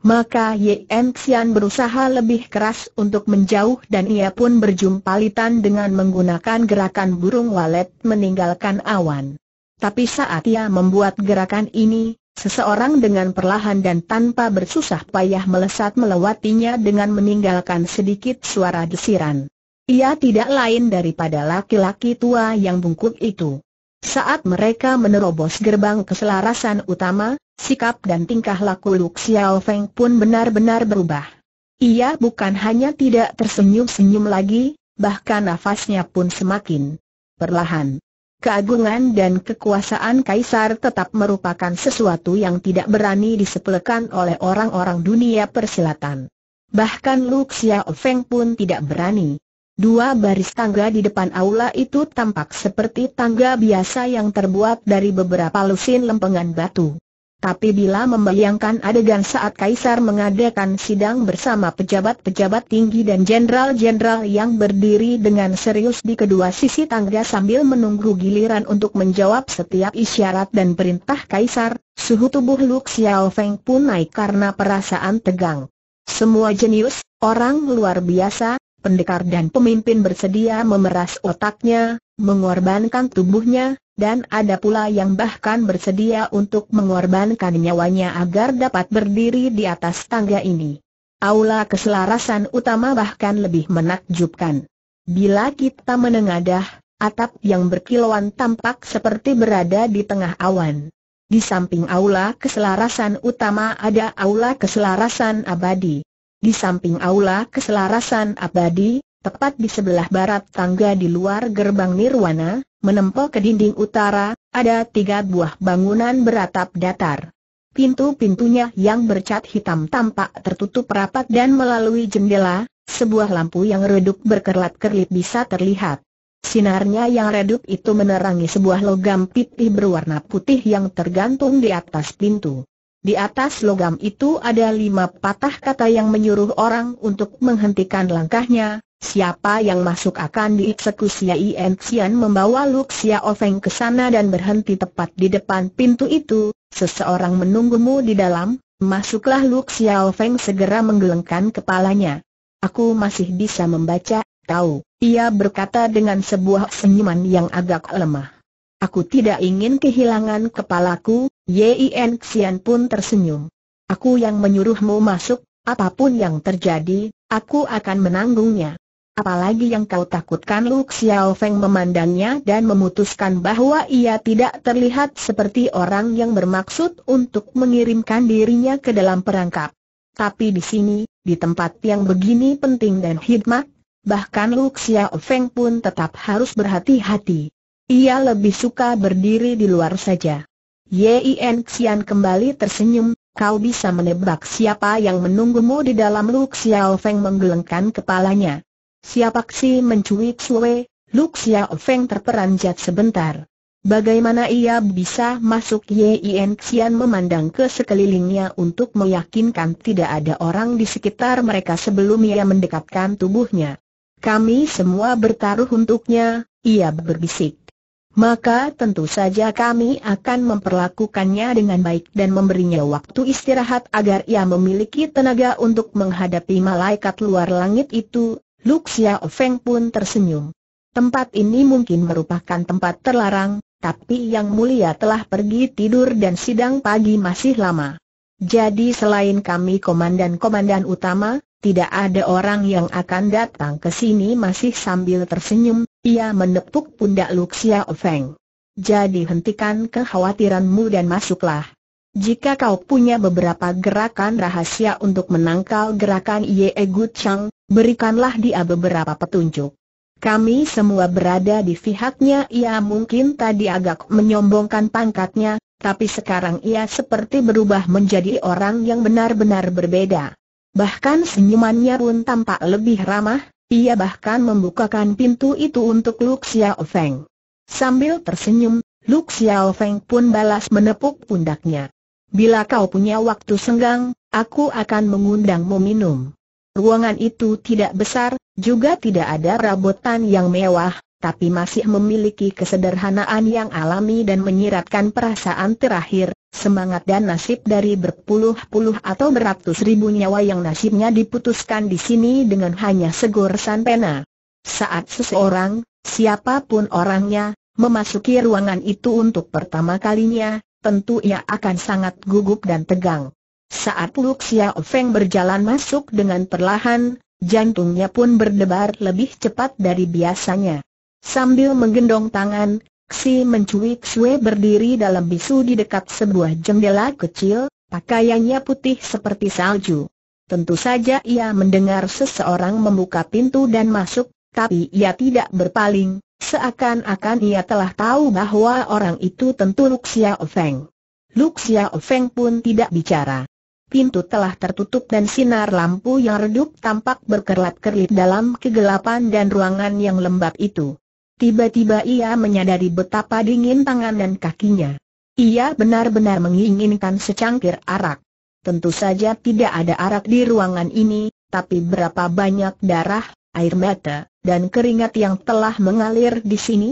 S1: Maka Ye Xian berusaha lebih keras untuk menjauh dan ia pun berjumpa litan dengan menggunakan gerakan burung walet meninggalkan awan. Tapi saat ia membuat gerakan ini, Seseorang dengan perlahan dan tanpa bersusah payah melesat melewatinya dengan meninggalkan sedikit suara desiran. Ia tidak lain daripada laki-laki tua yang bungkuk itu. Saat mereka menerobos gerbang keselarasan utama, sikap dan tingkah laku Luk Xiao Feng pun benar-benar berubah. Ia bukan hanya tidak tersenyum-senyum lagi, bahkan nafasnya pun semakin perlahan keagungan dan kekuasaan kaisar tetap merupakan sesuatu yang tidak berani disepelekan oleh orang-orang dunia persilatan. Bahkan Lu Xiaofeng pun tidak berani. Dua baris tangga di depan aula itu tampak seperti tangga biasa yang terbuat dari beberapa lusin lempengan batu. Tapi bila membayangkan adegan saat Kaisar mengadakan sidang bersama pejabat-pejabat tinggi dan jenderal-jenderal yang berdiri dengan serius di kedua sisi tangga sambil menunggu giliran untuk menjawab setiap isyarat dan perintah Kaisar, suhu tubuh Luk Xiao Feng pun naik karena perasaan tegang. Semua jenius, orang luar biasa, pendekar dan pemimpin bersedia memeras otaknya, mengorbankan tubuhnya, dan ada pula yang bahkan bersedia untuk mengorbankan nyawanya agar dapat berdiri di atas tangga ini. Aula keselarasan utama bahkan lebih menakjubkan. Bila kita menengadah, atap yang berkilauan tampak seperti berada di tengah awan. Di samping aula keselarasan utama ada aula keselarasan abadi. Di samping aula keselarasan abadi, tepat di sebelah barat tangga di luar gerbang Nirwana, menempel ke dinding utara, ada tiga buah bangunan beratap datar. Pintu-pintunya yang bercat hitam tampak tertutup rapat dan melalui jendela, sebuah lampu yang redup berkerlat-kerlip bisa terlihat. Sinarnya yang redup itu menerangi sebuah logam pipih berwarna putih yang tergantung di atas pintu. Di atas logam itu ada lima patah kata yang menyuruh orang untuk menghentikan langkahnya, Siapa yang masuk akan dieksekusi Ien Xian membawa Luxia Ofeng ke sana dan berhenti tepat di depan pintu itu, seseorang menunggumu di dalam, masuklah Luxia Ofeng segera menggelengkan kepalanya. Aku masih bisa membaca, tahu, ia berkata dengan sebuah senyuman yang agak lemah. Aku tidak ingin kehilangan kepalaku, Ian Xian pun tersenyum. Aku yang menyuruhmu masuk, apapun yang terjadi, aku akan menanggungnya. Apalagi yang kau takutkan Lu Xiao Feng memandangnya dan memutuskan bahwa ia tidak terlihat seperti orang yang bermaksud untuk mengirimkan dirinya ke dalam perangkap. Tapi di sini, di tempat yang begini penting dan hikmat, bahkan Lu Xiao Feng pun tetap harus berhati-hati. Ia lebih suka berdiri di luar saja. Yin Xian kembali tersenyum, kau bisa menebak siapa yang menunggumu di dalam Lu Xiao Feng menggelengkan kepalanya. Siapaksi mencuit Sue, Luk Xiao Feng terperanjat sebentar. Bagaimana ia bisa masuk Yin Xian memandang ke sekelilingnya untuk meyakinkan tidak ada orang di sekitar mereka sebelum ia mendekatkan tubuhnya. Kami semua bertaruh untuknya, ia berbisik. Maka tentu saja kami akan memperlakukannya dengan baik dan memberinya waktu istirahat agar ia memiliki tenaga untuk menghadapi malaikat luar langit itu, Luxia Feng pun tersenyum. Tempat ini mungkin merupakan tempat terlarang, tapi Yang Mulia telah pergi tidur dan sidang pagi masih lama. Jadi selain kami komandan-komandan utama, tidak ada orang yang akan datang ke sini masih sambil tersenyum, ia menepuk pundak Luxia Ofeng. Jadi hentikan kekhawatiranmu dan masuklah. Jika kau punya beberapa gerakan rahasia untuk menangkal gerakan Ye Gu Chang, berikanlah dia beberapa petunjuk. Kami semua berada di pihaknya ia mungkin tadi agak menyombongkan pangkatnya, tapi sekarang ia seperti berubah menjadi orang yang benar-benar berbeda. Bahkan senyumannya pun tampak lebih ramah, ia bahkan membukakan pintu itu untuk Lu Xiaofeng. Feng. Sambil tersenyum, Lu Xiaofeng Feng pun balas menepuk pundaknya. Bila kau punya waktu senggang, aku akan mengundangmu minum. Ruangan itu tidak besar, juga tidak ada perabotan yang mewah, tapi masih memiliki kesederhanaan yang alami dan menyiratkan perasaan terakhir, semangat dan nasib dari berpuluh-puluh atau beratus ribu nyawa yang nasibnya diputuskan di sini dengan hanya segorsan pena. Saat seseorang, siapapun orangnya, memasuki ruangan itu untuk pertama kalinya, tentu ia akan sangat gugup dan tegang. Saat Luxia Feng berjalan masuk dengan perlahan, jantungnya pun berdebar lebih cepat dari biasanya. Sambil menggendong tangan, Xi mencuik Sue berdiri dalam bisu di dekat sebuah jendela kecil, pakaiannya putih seperti salju. Tentu saja ia mendengar seseorang membuka pintu dan masuk, tapi ia tidak berpaling, seakan-akan ia telah tahu bahwa orang itu tentu Luxia Ofeng. Luxia Ofeng pun tidak bicara pintu telah tertutup dan sinar lampu yang redup tampak berkerlap kerlip dalam kegelapan dan ruangan yang lembab itu. Tiba-tiba ia menyadari betapa dingin tangan dan kakinya. Ia benar-benar menginginkan secangkir arak. Tentu saja tidak ada arak di ruangan ini, tapi berapa banyak darah, air mata, dan keringat yang telah mengalir di sini?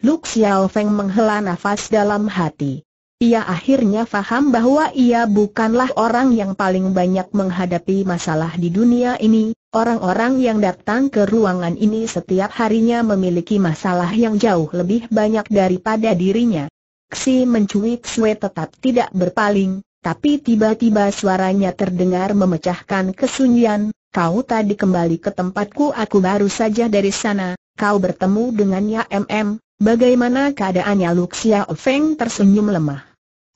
S1: Luk Xiao Feng menghela nafas dalam hati. Ia akhirnya faham bahwa ia bukanlah orang yang paling banyak menghadapi masalah di dunia ini. Orang-orang yang datang ke ruangan ini setiap harinya memiliki masalah yang jauh lebih banyak daripada dirinya. Xi mencuit Sue tetap tidak berpaling, tapi tiba-tiba suaranya terdengar memecahkan kesunyian, kau tadi kembali ke tempatku aku baru saja dari sana, kau bertemu dengannya MM, bagaimana keadaannya Luxia Feng tersenyum lemah.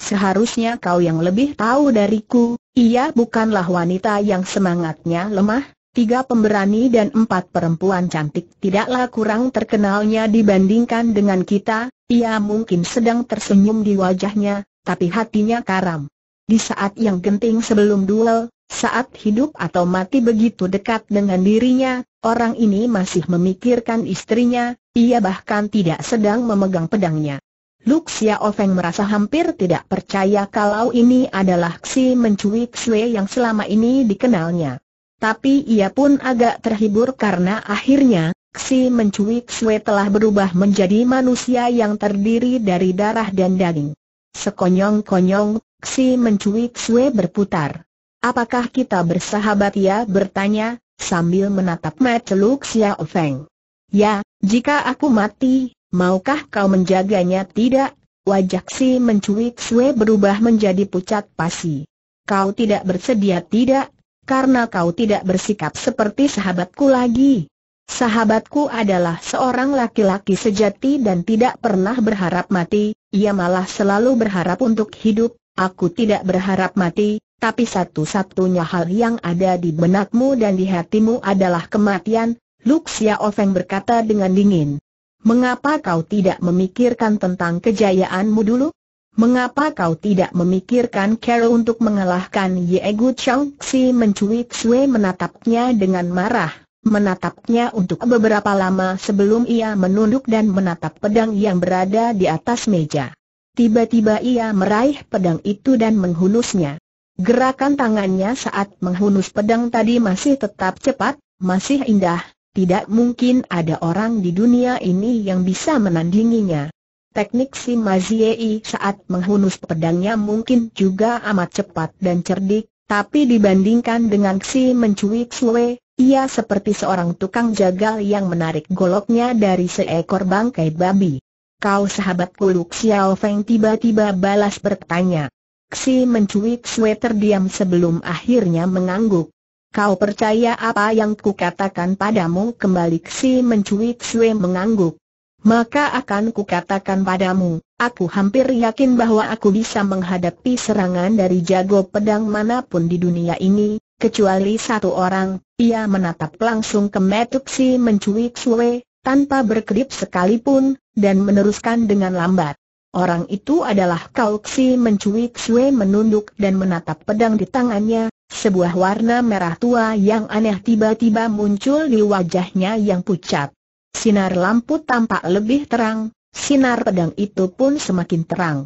S1: Seharusnya kau yang lebih tahu dariku, ia bukanlah wanita yang semangatnya lemah, tiga pemberani dan empat perempuan cantik tidaklah kurang terkenalnya dibandingkan dengan kita, ia mungkin sedang tersenyum di wajahnya, tapi hatinya karam. Di saat yang genting sebelum duel, saat hidup atau mati begitu dekat dengan dirinya, orang ini masih memikirkan istrinya, ia bahkan tidak sedang memegang pedangnya. Luk Xiao Feng merasa hampir tidak percaya kalau ini adalah Xi Mencui Xue yang selama ini dikenalnya. Tapi ia pun agak terhibur karena akhirnya, Xi Mencui Xue telah berubah menjadi manusia yang terdiri dari darah dan daging. Sekonyong-konyong, Xi Mencui Xue berputar. Apakah kita bersahabat ya bertanya, sambil menatap mata Luk Xiao Feng. Ya, jika aku mati, Maukah kau menjaganya tidak? Wajah si mencuit Sue berubah menjadi pucat pasi. Kau tidak bersedia tidak? Karena kau tidak bersikap seperti sahabatku lagi. Sahabatku adalah seorang laki-laki sejati dan tidak pernah berharap mati, ia malah selalu berharap untuk hidup, aku tidak berharap mati, tapi satu-satunya hal yang ada di benakmu dan di hatimu adalah kematian, Luxia Ofeng berkata dengan dingin. Mengapa kau tidak memikirkan tentang kejayaanmu dulu? Mengapa kau tidak memikirkan Carol untuk mengalahkan Ye Gu Chang Si mencuit Sue menatapnya dengan marah, menatapnya untuk beberapa lama sebelum ia menunduk dan menatap pedang yang berada di atas meja. Tiba-tiba ia meraih pedang itu dan menghunusnya. Gerakan tangannya saat menghunus pedang tadi masih tetap cepat, masih indah, tidak mungkin ada orang di dunia ini yang bisa menandinginya. Teknik si Maziei saat menghunus pedangnya mungkin juga amat cepat dan cerdik, tapi dibandingkan dengan si mencuit Sue, ia seperti seorang tukang jagal yang menarik goloknya dari seekor bangkai babi. Kau sahabatku Lu Xiao Feng tiba-tiba balas bertanya. Si mencuit Sue terdiam sebelum akhirnya mengangguk. Kau percaya apa yang kukatakan padamu kembali si mencuit Sue mengangguk. Maka akan kukatakan padamu, aku hampir yakin bahwa aku bisa menghadapi serangan dari jago pedang manapun di dunia ini, kecuali satu orang, ia menatap langsung ke si mencuit Sue, tanpa berkedip sekalipun, dan meneruskan dengan lambat. Orang itu adalah Kauksi mencuit Sue menunduk dan menatap pedang di tangannya, sebuah warna merah tua yang aneh tiba-tiba muncul di wajahnya yang pucat. Sinar lampu tampak lebih terang, sinar pedang itu pun semakin terang.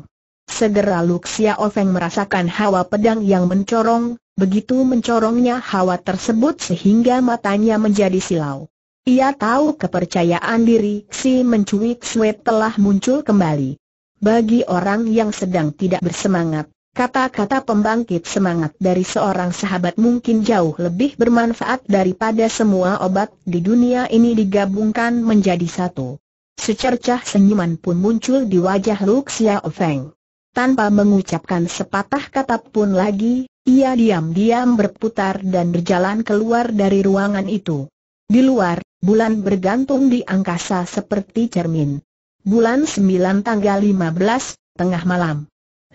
S1: Segera Luxia Ofeng merasakan hawa pedang yang mencorong, begitu mencorongnya hawa tersebut sehingga matanya menjadi silau. Ia tahu kepercayaan diri si mencuit suet telah muncul kembali. Bagi orang yang sedang tidak bersemangat, Kata-kata pembangkit semangat dari seorang sahabat mungkin jauh lebih bermanfaat daripada semua obat di dunia ini digabungkan menjadi satu. Secercah senyuman pun muncul di wajah Lu Feng. Tanpa mengucapkan sepatah kata pun lagi, ia diam-diam berputar dan berjalan keluar dari ruangan itu. Di luar, bulan bergantung di angkasa seperti cermin. Bulan 9 tanggal 15, tengah malam.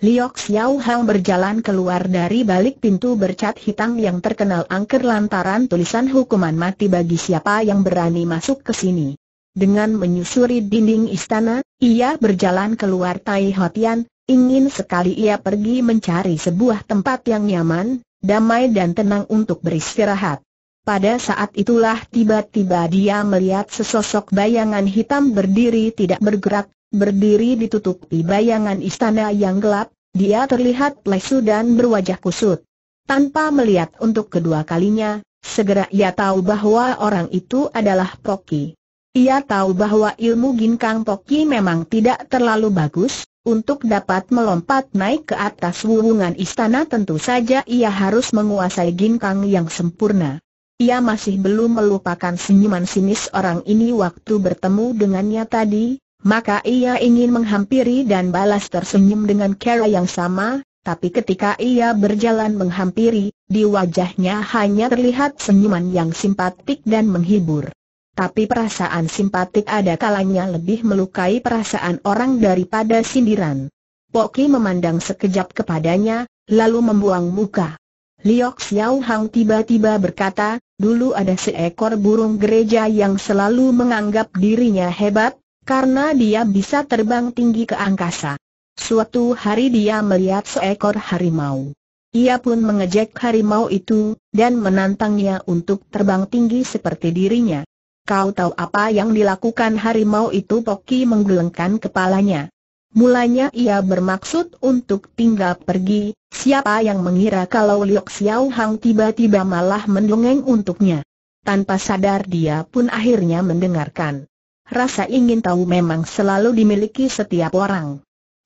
S1: Liok Xiao Hang berjalan keluar dari balik pintu bercat hitam yang terkenal angker lantaran tulisan hukuman mati bagi siapa yang berani masuk ke sini. Dengan menyusuri dinding istana, ia berjalan keluar Tai Hotian, ingin sekali ia pergi mencari sebuah tempat yang nyaman, damai dan tenang untuk beristirahat. Pada saat itulah tiba-tiba dia melihat sesosok bayangan hitam berdiri tidak bergerak, Berdiri ditutupi bayangan istana yang gelap, dia terlihat lesu dan berwajah kusut. Tanpa melihat untuk kedua kalinya, segera ia tahu bahwa orang itu adalah Poki. Ia tahu bahwa ilmu ginkang Poki memang tidak terlalu bagus, untuk dapat melompat naik ke atas wuwungan istana tentu saja ia harus menguasai ginkang yang sempurna. Ia masih belum melupakan senyuman sinis orang ini waktu bertemu dengannya tadi, maka ia ingin menghampiri dan balas tersenyum dengan cara yang sama, tapi ketika ia berjalan menghampiri, di wajahnya hanya terlihat senyuman yang simpatik dan menghibur. Tapi perasaan simpatik ada kalanya lebih melukai perasaan orang daripada sindiran. Poki memandang sekejap kepadanya, lalu membuang muka. Liok Xiao Hang tiba-tiba berkata, dulu ada seekor burung gereja yang selalu menganggap dirinya hebat, karena dia bisa terbang tinggi ke angkasa. Suatu hari dia melihat seekor harimau. Ia pun mengejek harimau itu, dan menantangnya untuk terbang tinggi seperti dirinya. Kau tahu apa yang dilakukan harimau itu Poki menggelengkan kepalanya. Mulanya ia bermaksud untuk tinggal pergi, siapa yang mengira kalau Liok Xiao Hang tiba-tiba malah mendongeng untuknya. Tanpa sadar dia pun akhirnya mendengarkan rasa ingin tahu memang selalu dimiliki setiap orang.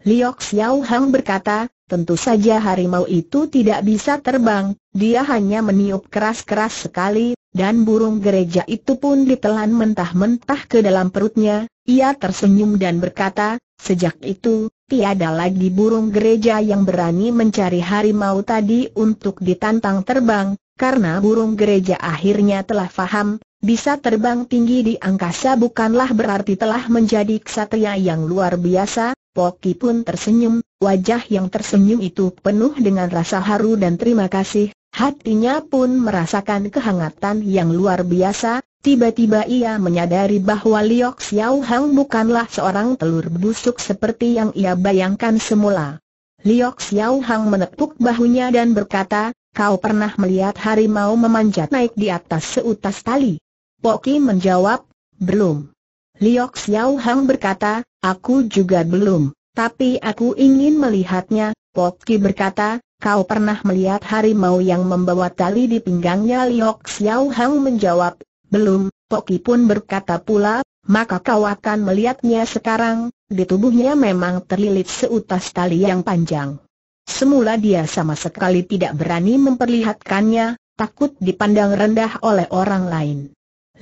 S1: Liok Xiao Hang berkata, tentu saja harimau itu tidak bisa terbang, dia hanya meniup keras-keras sekali, dan burung gereja itu pun ditelan mentah-mentah ke dalam perutnya, ia tersenyum dan berkata, sejak itu, Tiada lagi burung gereja yang berani mencari harimau tadi untuk ditantang terbang, karena burung gereja akhirnya telah faham, bisa terbang tinggi di angkasa bukanlah berarti telah menjadi ksatria yang luar biasa, Poki pun tersenyum, wajah yang tersenyum itu penuh dengan rasa haru dan terima kasih, hatinya pun merasakan kehangatan yang luar biasa, tiba-tiba ia menyadari bahwa Liok Xiao Hang bukanlah seorang telur busuk seperti yang ia bayangkan semula. Liok Xiao Hang menepuk bahunya dan berkata, kau pernah melihat harimau memanjat naik di atas seutas tali. Poki menjawab, belum. Liok Xiao Hang berkata, aku juga belum, tapi aku ingin melihatnya. Poki berkata, kau pernah melihat harimau yang membawa tali di pinggangnya Liok Xiao Hang menjawab, belum. Poki pun berkata pula, maka kau akan melihatnya sekarang, di tubuhnya memang terlilit seutas tali yang panjang. Semula dia sama sekali tidak berani memperlihatkannya, takut dipandang rendah oleh orang lain.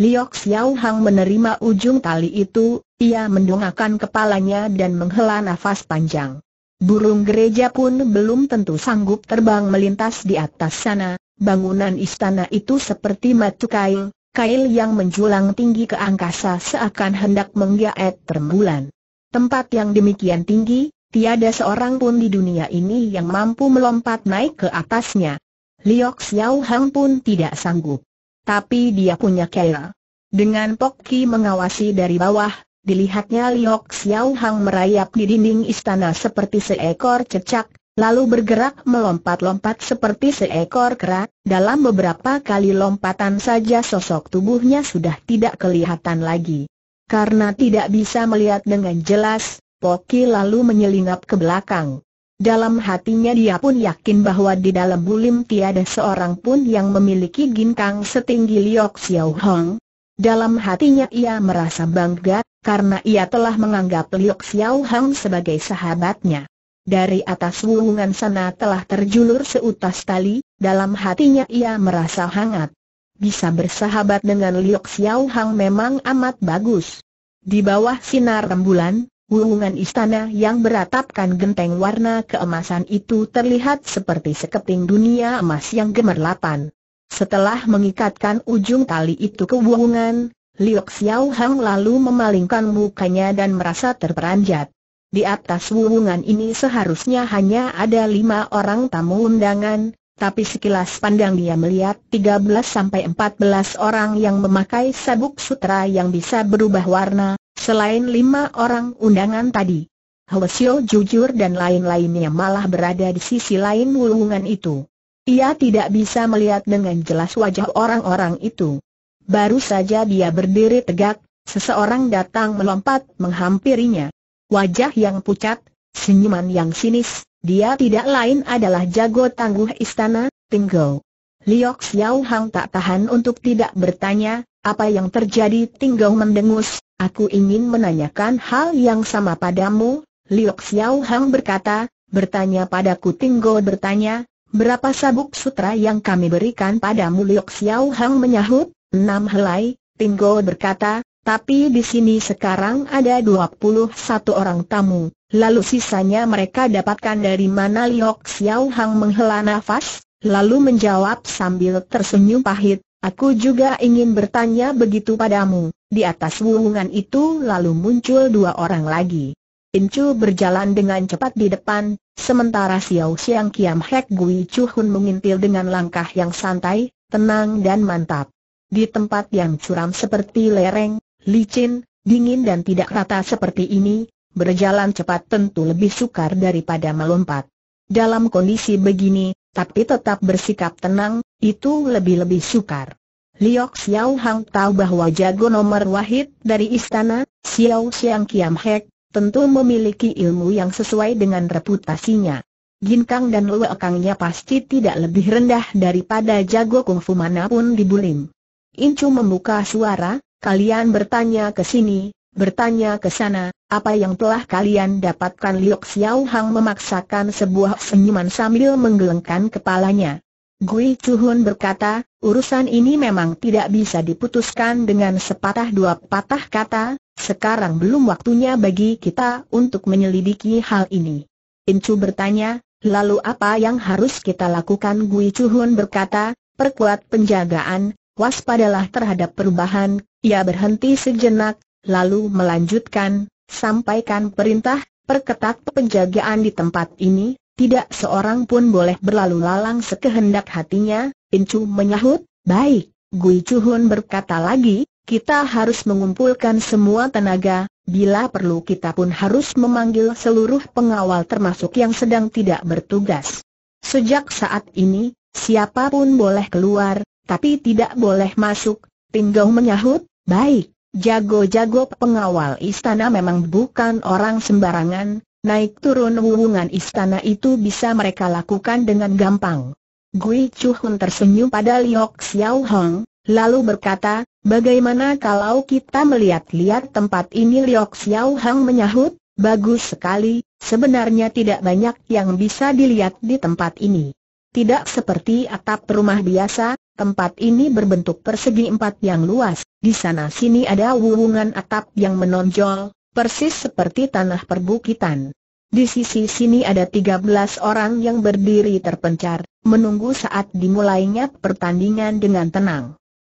S1: Liok Xiao Hang menerima ujung tali itu, ia mendongakkan kepalanya dan menghela nafas panjang. Burung gereja pun belum tentu sanggup terbang melintas di atas sana, bangunan istana itu seperti matu kail, kail yang menjulang tinggi ke angkasa seakan hendak menggaet terbulan. Tempat yang demikian tinggi, tiada seorang pun di dunia ini yang mampu melompat naik ke atasnya. Liok Xiao Hang pun tidak sanggup tapi dia punya kaya. Dengan Poki mengawasi dari bawah, dilihatnya Liok Xiao Hang merayap di dinding istana seperti seekor cecak, lalu bergerak melompat-lompat seperti seekor kera, dalam beberapa kali lompatan saja sosok tubuhnya sudah tidak kelihatan lagi. Karena tidak bisa melihat dengan jelas, Poki lalu menyelinap ke belakang. Dalam hatinya dia pun yakin bahwa di dalam bulim tiada seorang pun yang memiliki ginkang setinggi Liok Xiao Hong. Dalam hatinya ia merasa bangga, karena ia telah menganggap Liok Xiao Hong sebagai sahabatnya. Dari atas wungan sana telah terjulur seutas tali, dalam hatinya ia merasa hangat. Bisa bersahabat dengan Liok Xiao Hong memang amat bagus. Di bawah sinar rembulan, Wulungan istana yang beratapkan genteng warna keemasan itu terlihat seperti sekeping dunia emas yang gemerlapan. Setelah mengikatkan ujung tali itu ke wulungan, Liu Xiao Hang lalu memalingkan mukanya dan merasa terperanjat. Di atas wulungan ini seharusnya hanya ada lima orang tamu undangan, tapi sekilas pandang dia melihat 13 sampai 14 orang yang memakai sabuk sutra yang bisa berubah warna, Selain lima orang undangan tadi, Hwasyo jujur dan lain-lainnya malah berada di sisi lain wulungan itu. Ia tidak bisa melihat dengan jelas wajah orang-orang itu. Baru saja dia berdiri tegak, seseorang datang melompat menghampirinya. Wajah yang pucat, senyuman yang sinis, dia tidak lain adalah jago tangguh istana, Tinggau. Liok Xiao Hang tak tahan untuk tidak bertanya, apa yang terjadi Tinggau mendengus, Aku ingin menanyakan hal yang sama padamu, Liok Xiao Hang berkata, bertanya padaku Tinggo bertanya, berapa sabuk sutra yang kami berikan padamu Liok Xiao Hang menyahut, enam helai, Tinggo berkata, tapi di sini sekarang ada dua puluh satu orang tamu, lalu sisanya mereka dapatkan dari mana Liok Xiao Hang menghela nafas, lalu menjawab sambil tersenyum pahit, aku juga ingin bertanya begitu padamu. Di atas wungan itu lalu muncul dua orang lagi. Incu berjalan dengan cepat di depan, sementara Xiao Xiang Kiam Hek Gui Hun mengintil dengan langkah yang santai, tenang dan mantap. Di tempat yang curam seperti lereng, licin, dingin dan tidak rata seperti ini, berjalan cepat tentu lebih sukar daripada melompat. Dalam kondisi begini, tapi tetap bersikap tenang, itu lebih-lebih sukar. Liok Xiao Hang tahu bahwa jago nomor wahid dari istana, Xiao Xiang Kiam Hek, tentu memiliki ilmu yang sesuai dengan reputasinya. Ginkang dan Luekangnya pasti tidak lebih rendah daripada jago kungfu manapun di Bulim. Incu membuka suara, kalian bertanya ke sini, bertanya ke sana, apa yang telah kalian dapatkan Liok Xiao Hang memaksakan sebuah senyuman sambil menggelengkan kepalanya. Gui Chuhun berkata, urusan ini memang tidak bisa diputuskan dengan sepatah dua patah kata, sekarang belum waktunya bagi kita untuk menyelidiki hal ini. Incu bertanya, lalu apa yang harus kita lakukan? Gui Chuhun berkata, perkuat penjagaan, waspadalah terhadap perubahan, ia berhenti sejenak, lalu melanjutkan, sampaikan perintah, perketat penjagaan di tempat ini, tidak seorang pun boleh berlalu lalang sekehendak hatinya, Incu menyahut, baik, Gui Chuhun berkata lagi, kita harus mengumpulkan semua tenaga, bila perlu kita pun harus memanggil seluruh pengawal termasuk yang sedang tidak bertugas. Sejak saat ini, siapapun boleh keluar, tapi tidak boleh masuk, Tinggau menyahut, baik, jago-jago pengawal istana memang bukan orang sembarangan, Naik turun wuwungan istana itu bisa mereka lakukan dengan gampang. Gui Chuhun tersenyum pada Liok Xiao Hong, lalu berkata, bagaimana kalau kita melihat-lihat tempat ini Liok Xiao Hong menyahut, bagus sekali, sebenarnya tidak banyak yang bisa dilihat di tempat ini. Tidak seperti atap rumah biasa, tempat ini berbentuk persegi empat yang luas, di sana sini ada wuwungan atap yang menonjol, persis seperti tanah perbukitan. Di sisi sini ada 13 orang yang berdiri terpencar, menunggu saat dimulainya pertandingan dengan tenang.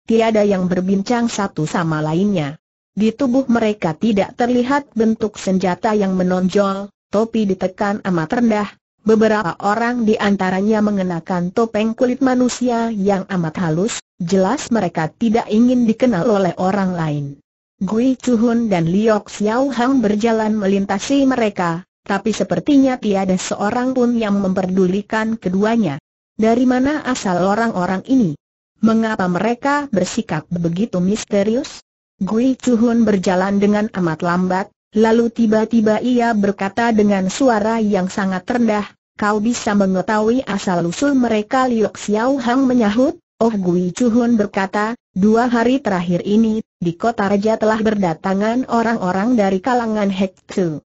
S1: Tiada yang berbincang satu sama lainnya. Di tubuh mereka tidak terlihat bentuk senjata yang menonjol, topi ditekan amat rendah, beberapa orang di antaranya mengenakan topeng kulit manusia yang amat halus, jelas mereka tidak ingin dikenal oleh orang lain. Gui Chuhun dan Liok Xiao Hang berjalan melintasi mereka, tapi sepertinya tiada seorang pun yang memperdulikan keduanya. Dari mana asal orang-orang ini? Mengapa mereka bersikap begitu misterius? Gui Chuhun berjalan dengan amat lambat, lalu tiba-tiba ia berkata dengan suara yang sangat rendah, Kau bisa mengetahui asal-usul mereka Liok Xiao Hang menyahut, Oh Gui Chuhun berkata, dua hari terakhir ini, di kota raja telah berdatangan orang-orang dari kalangan Hek Tzu.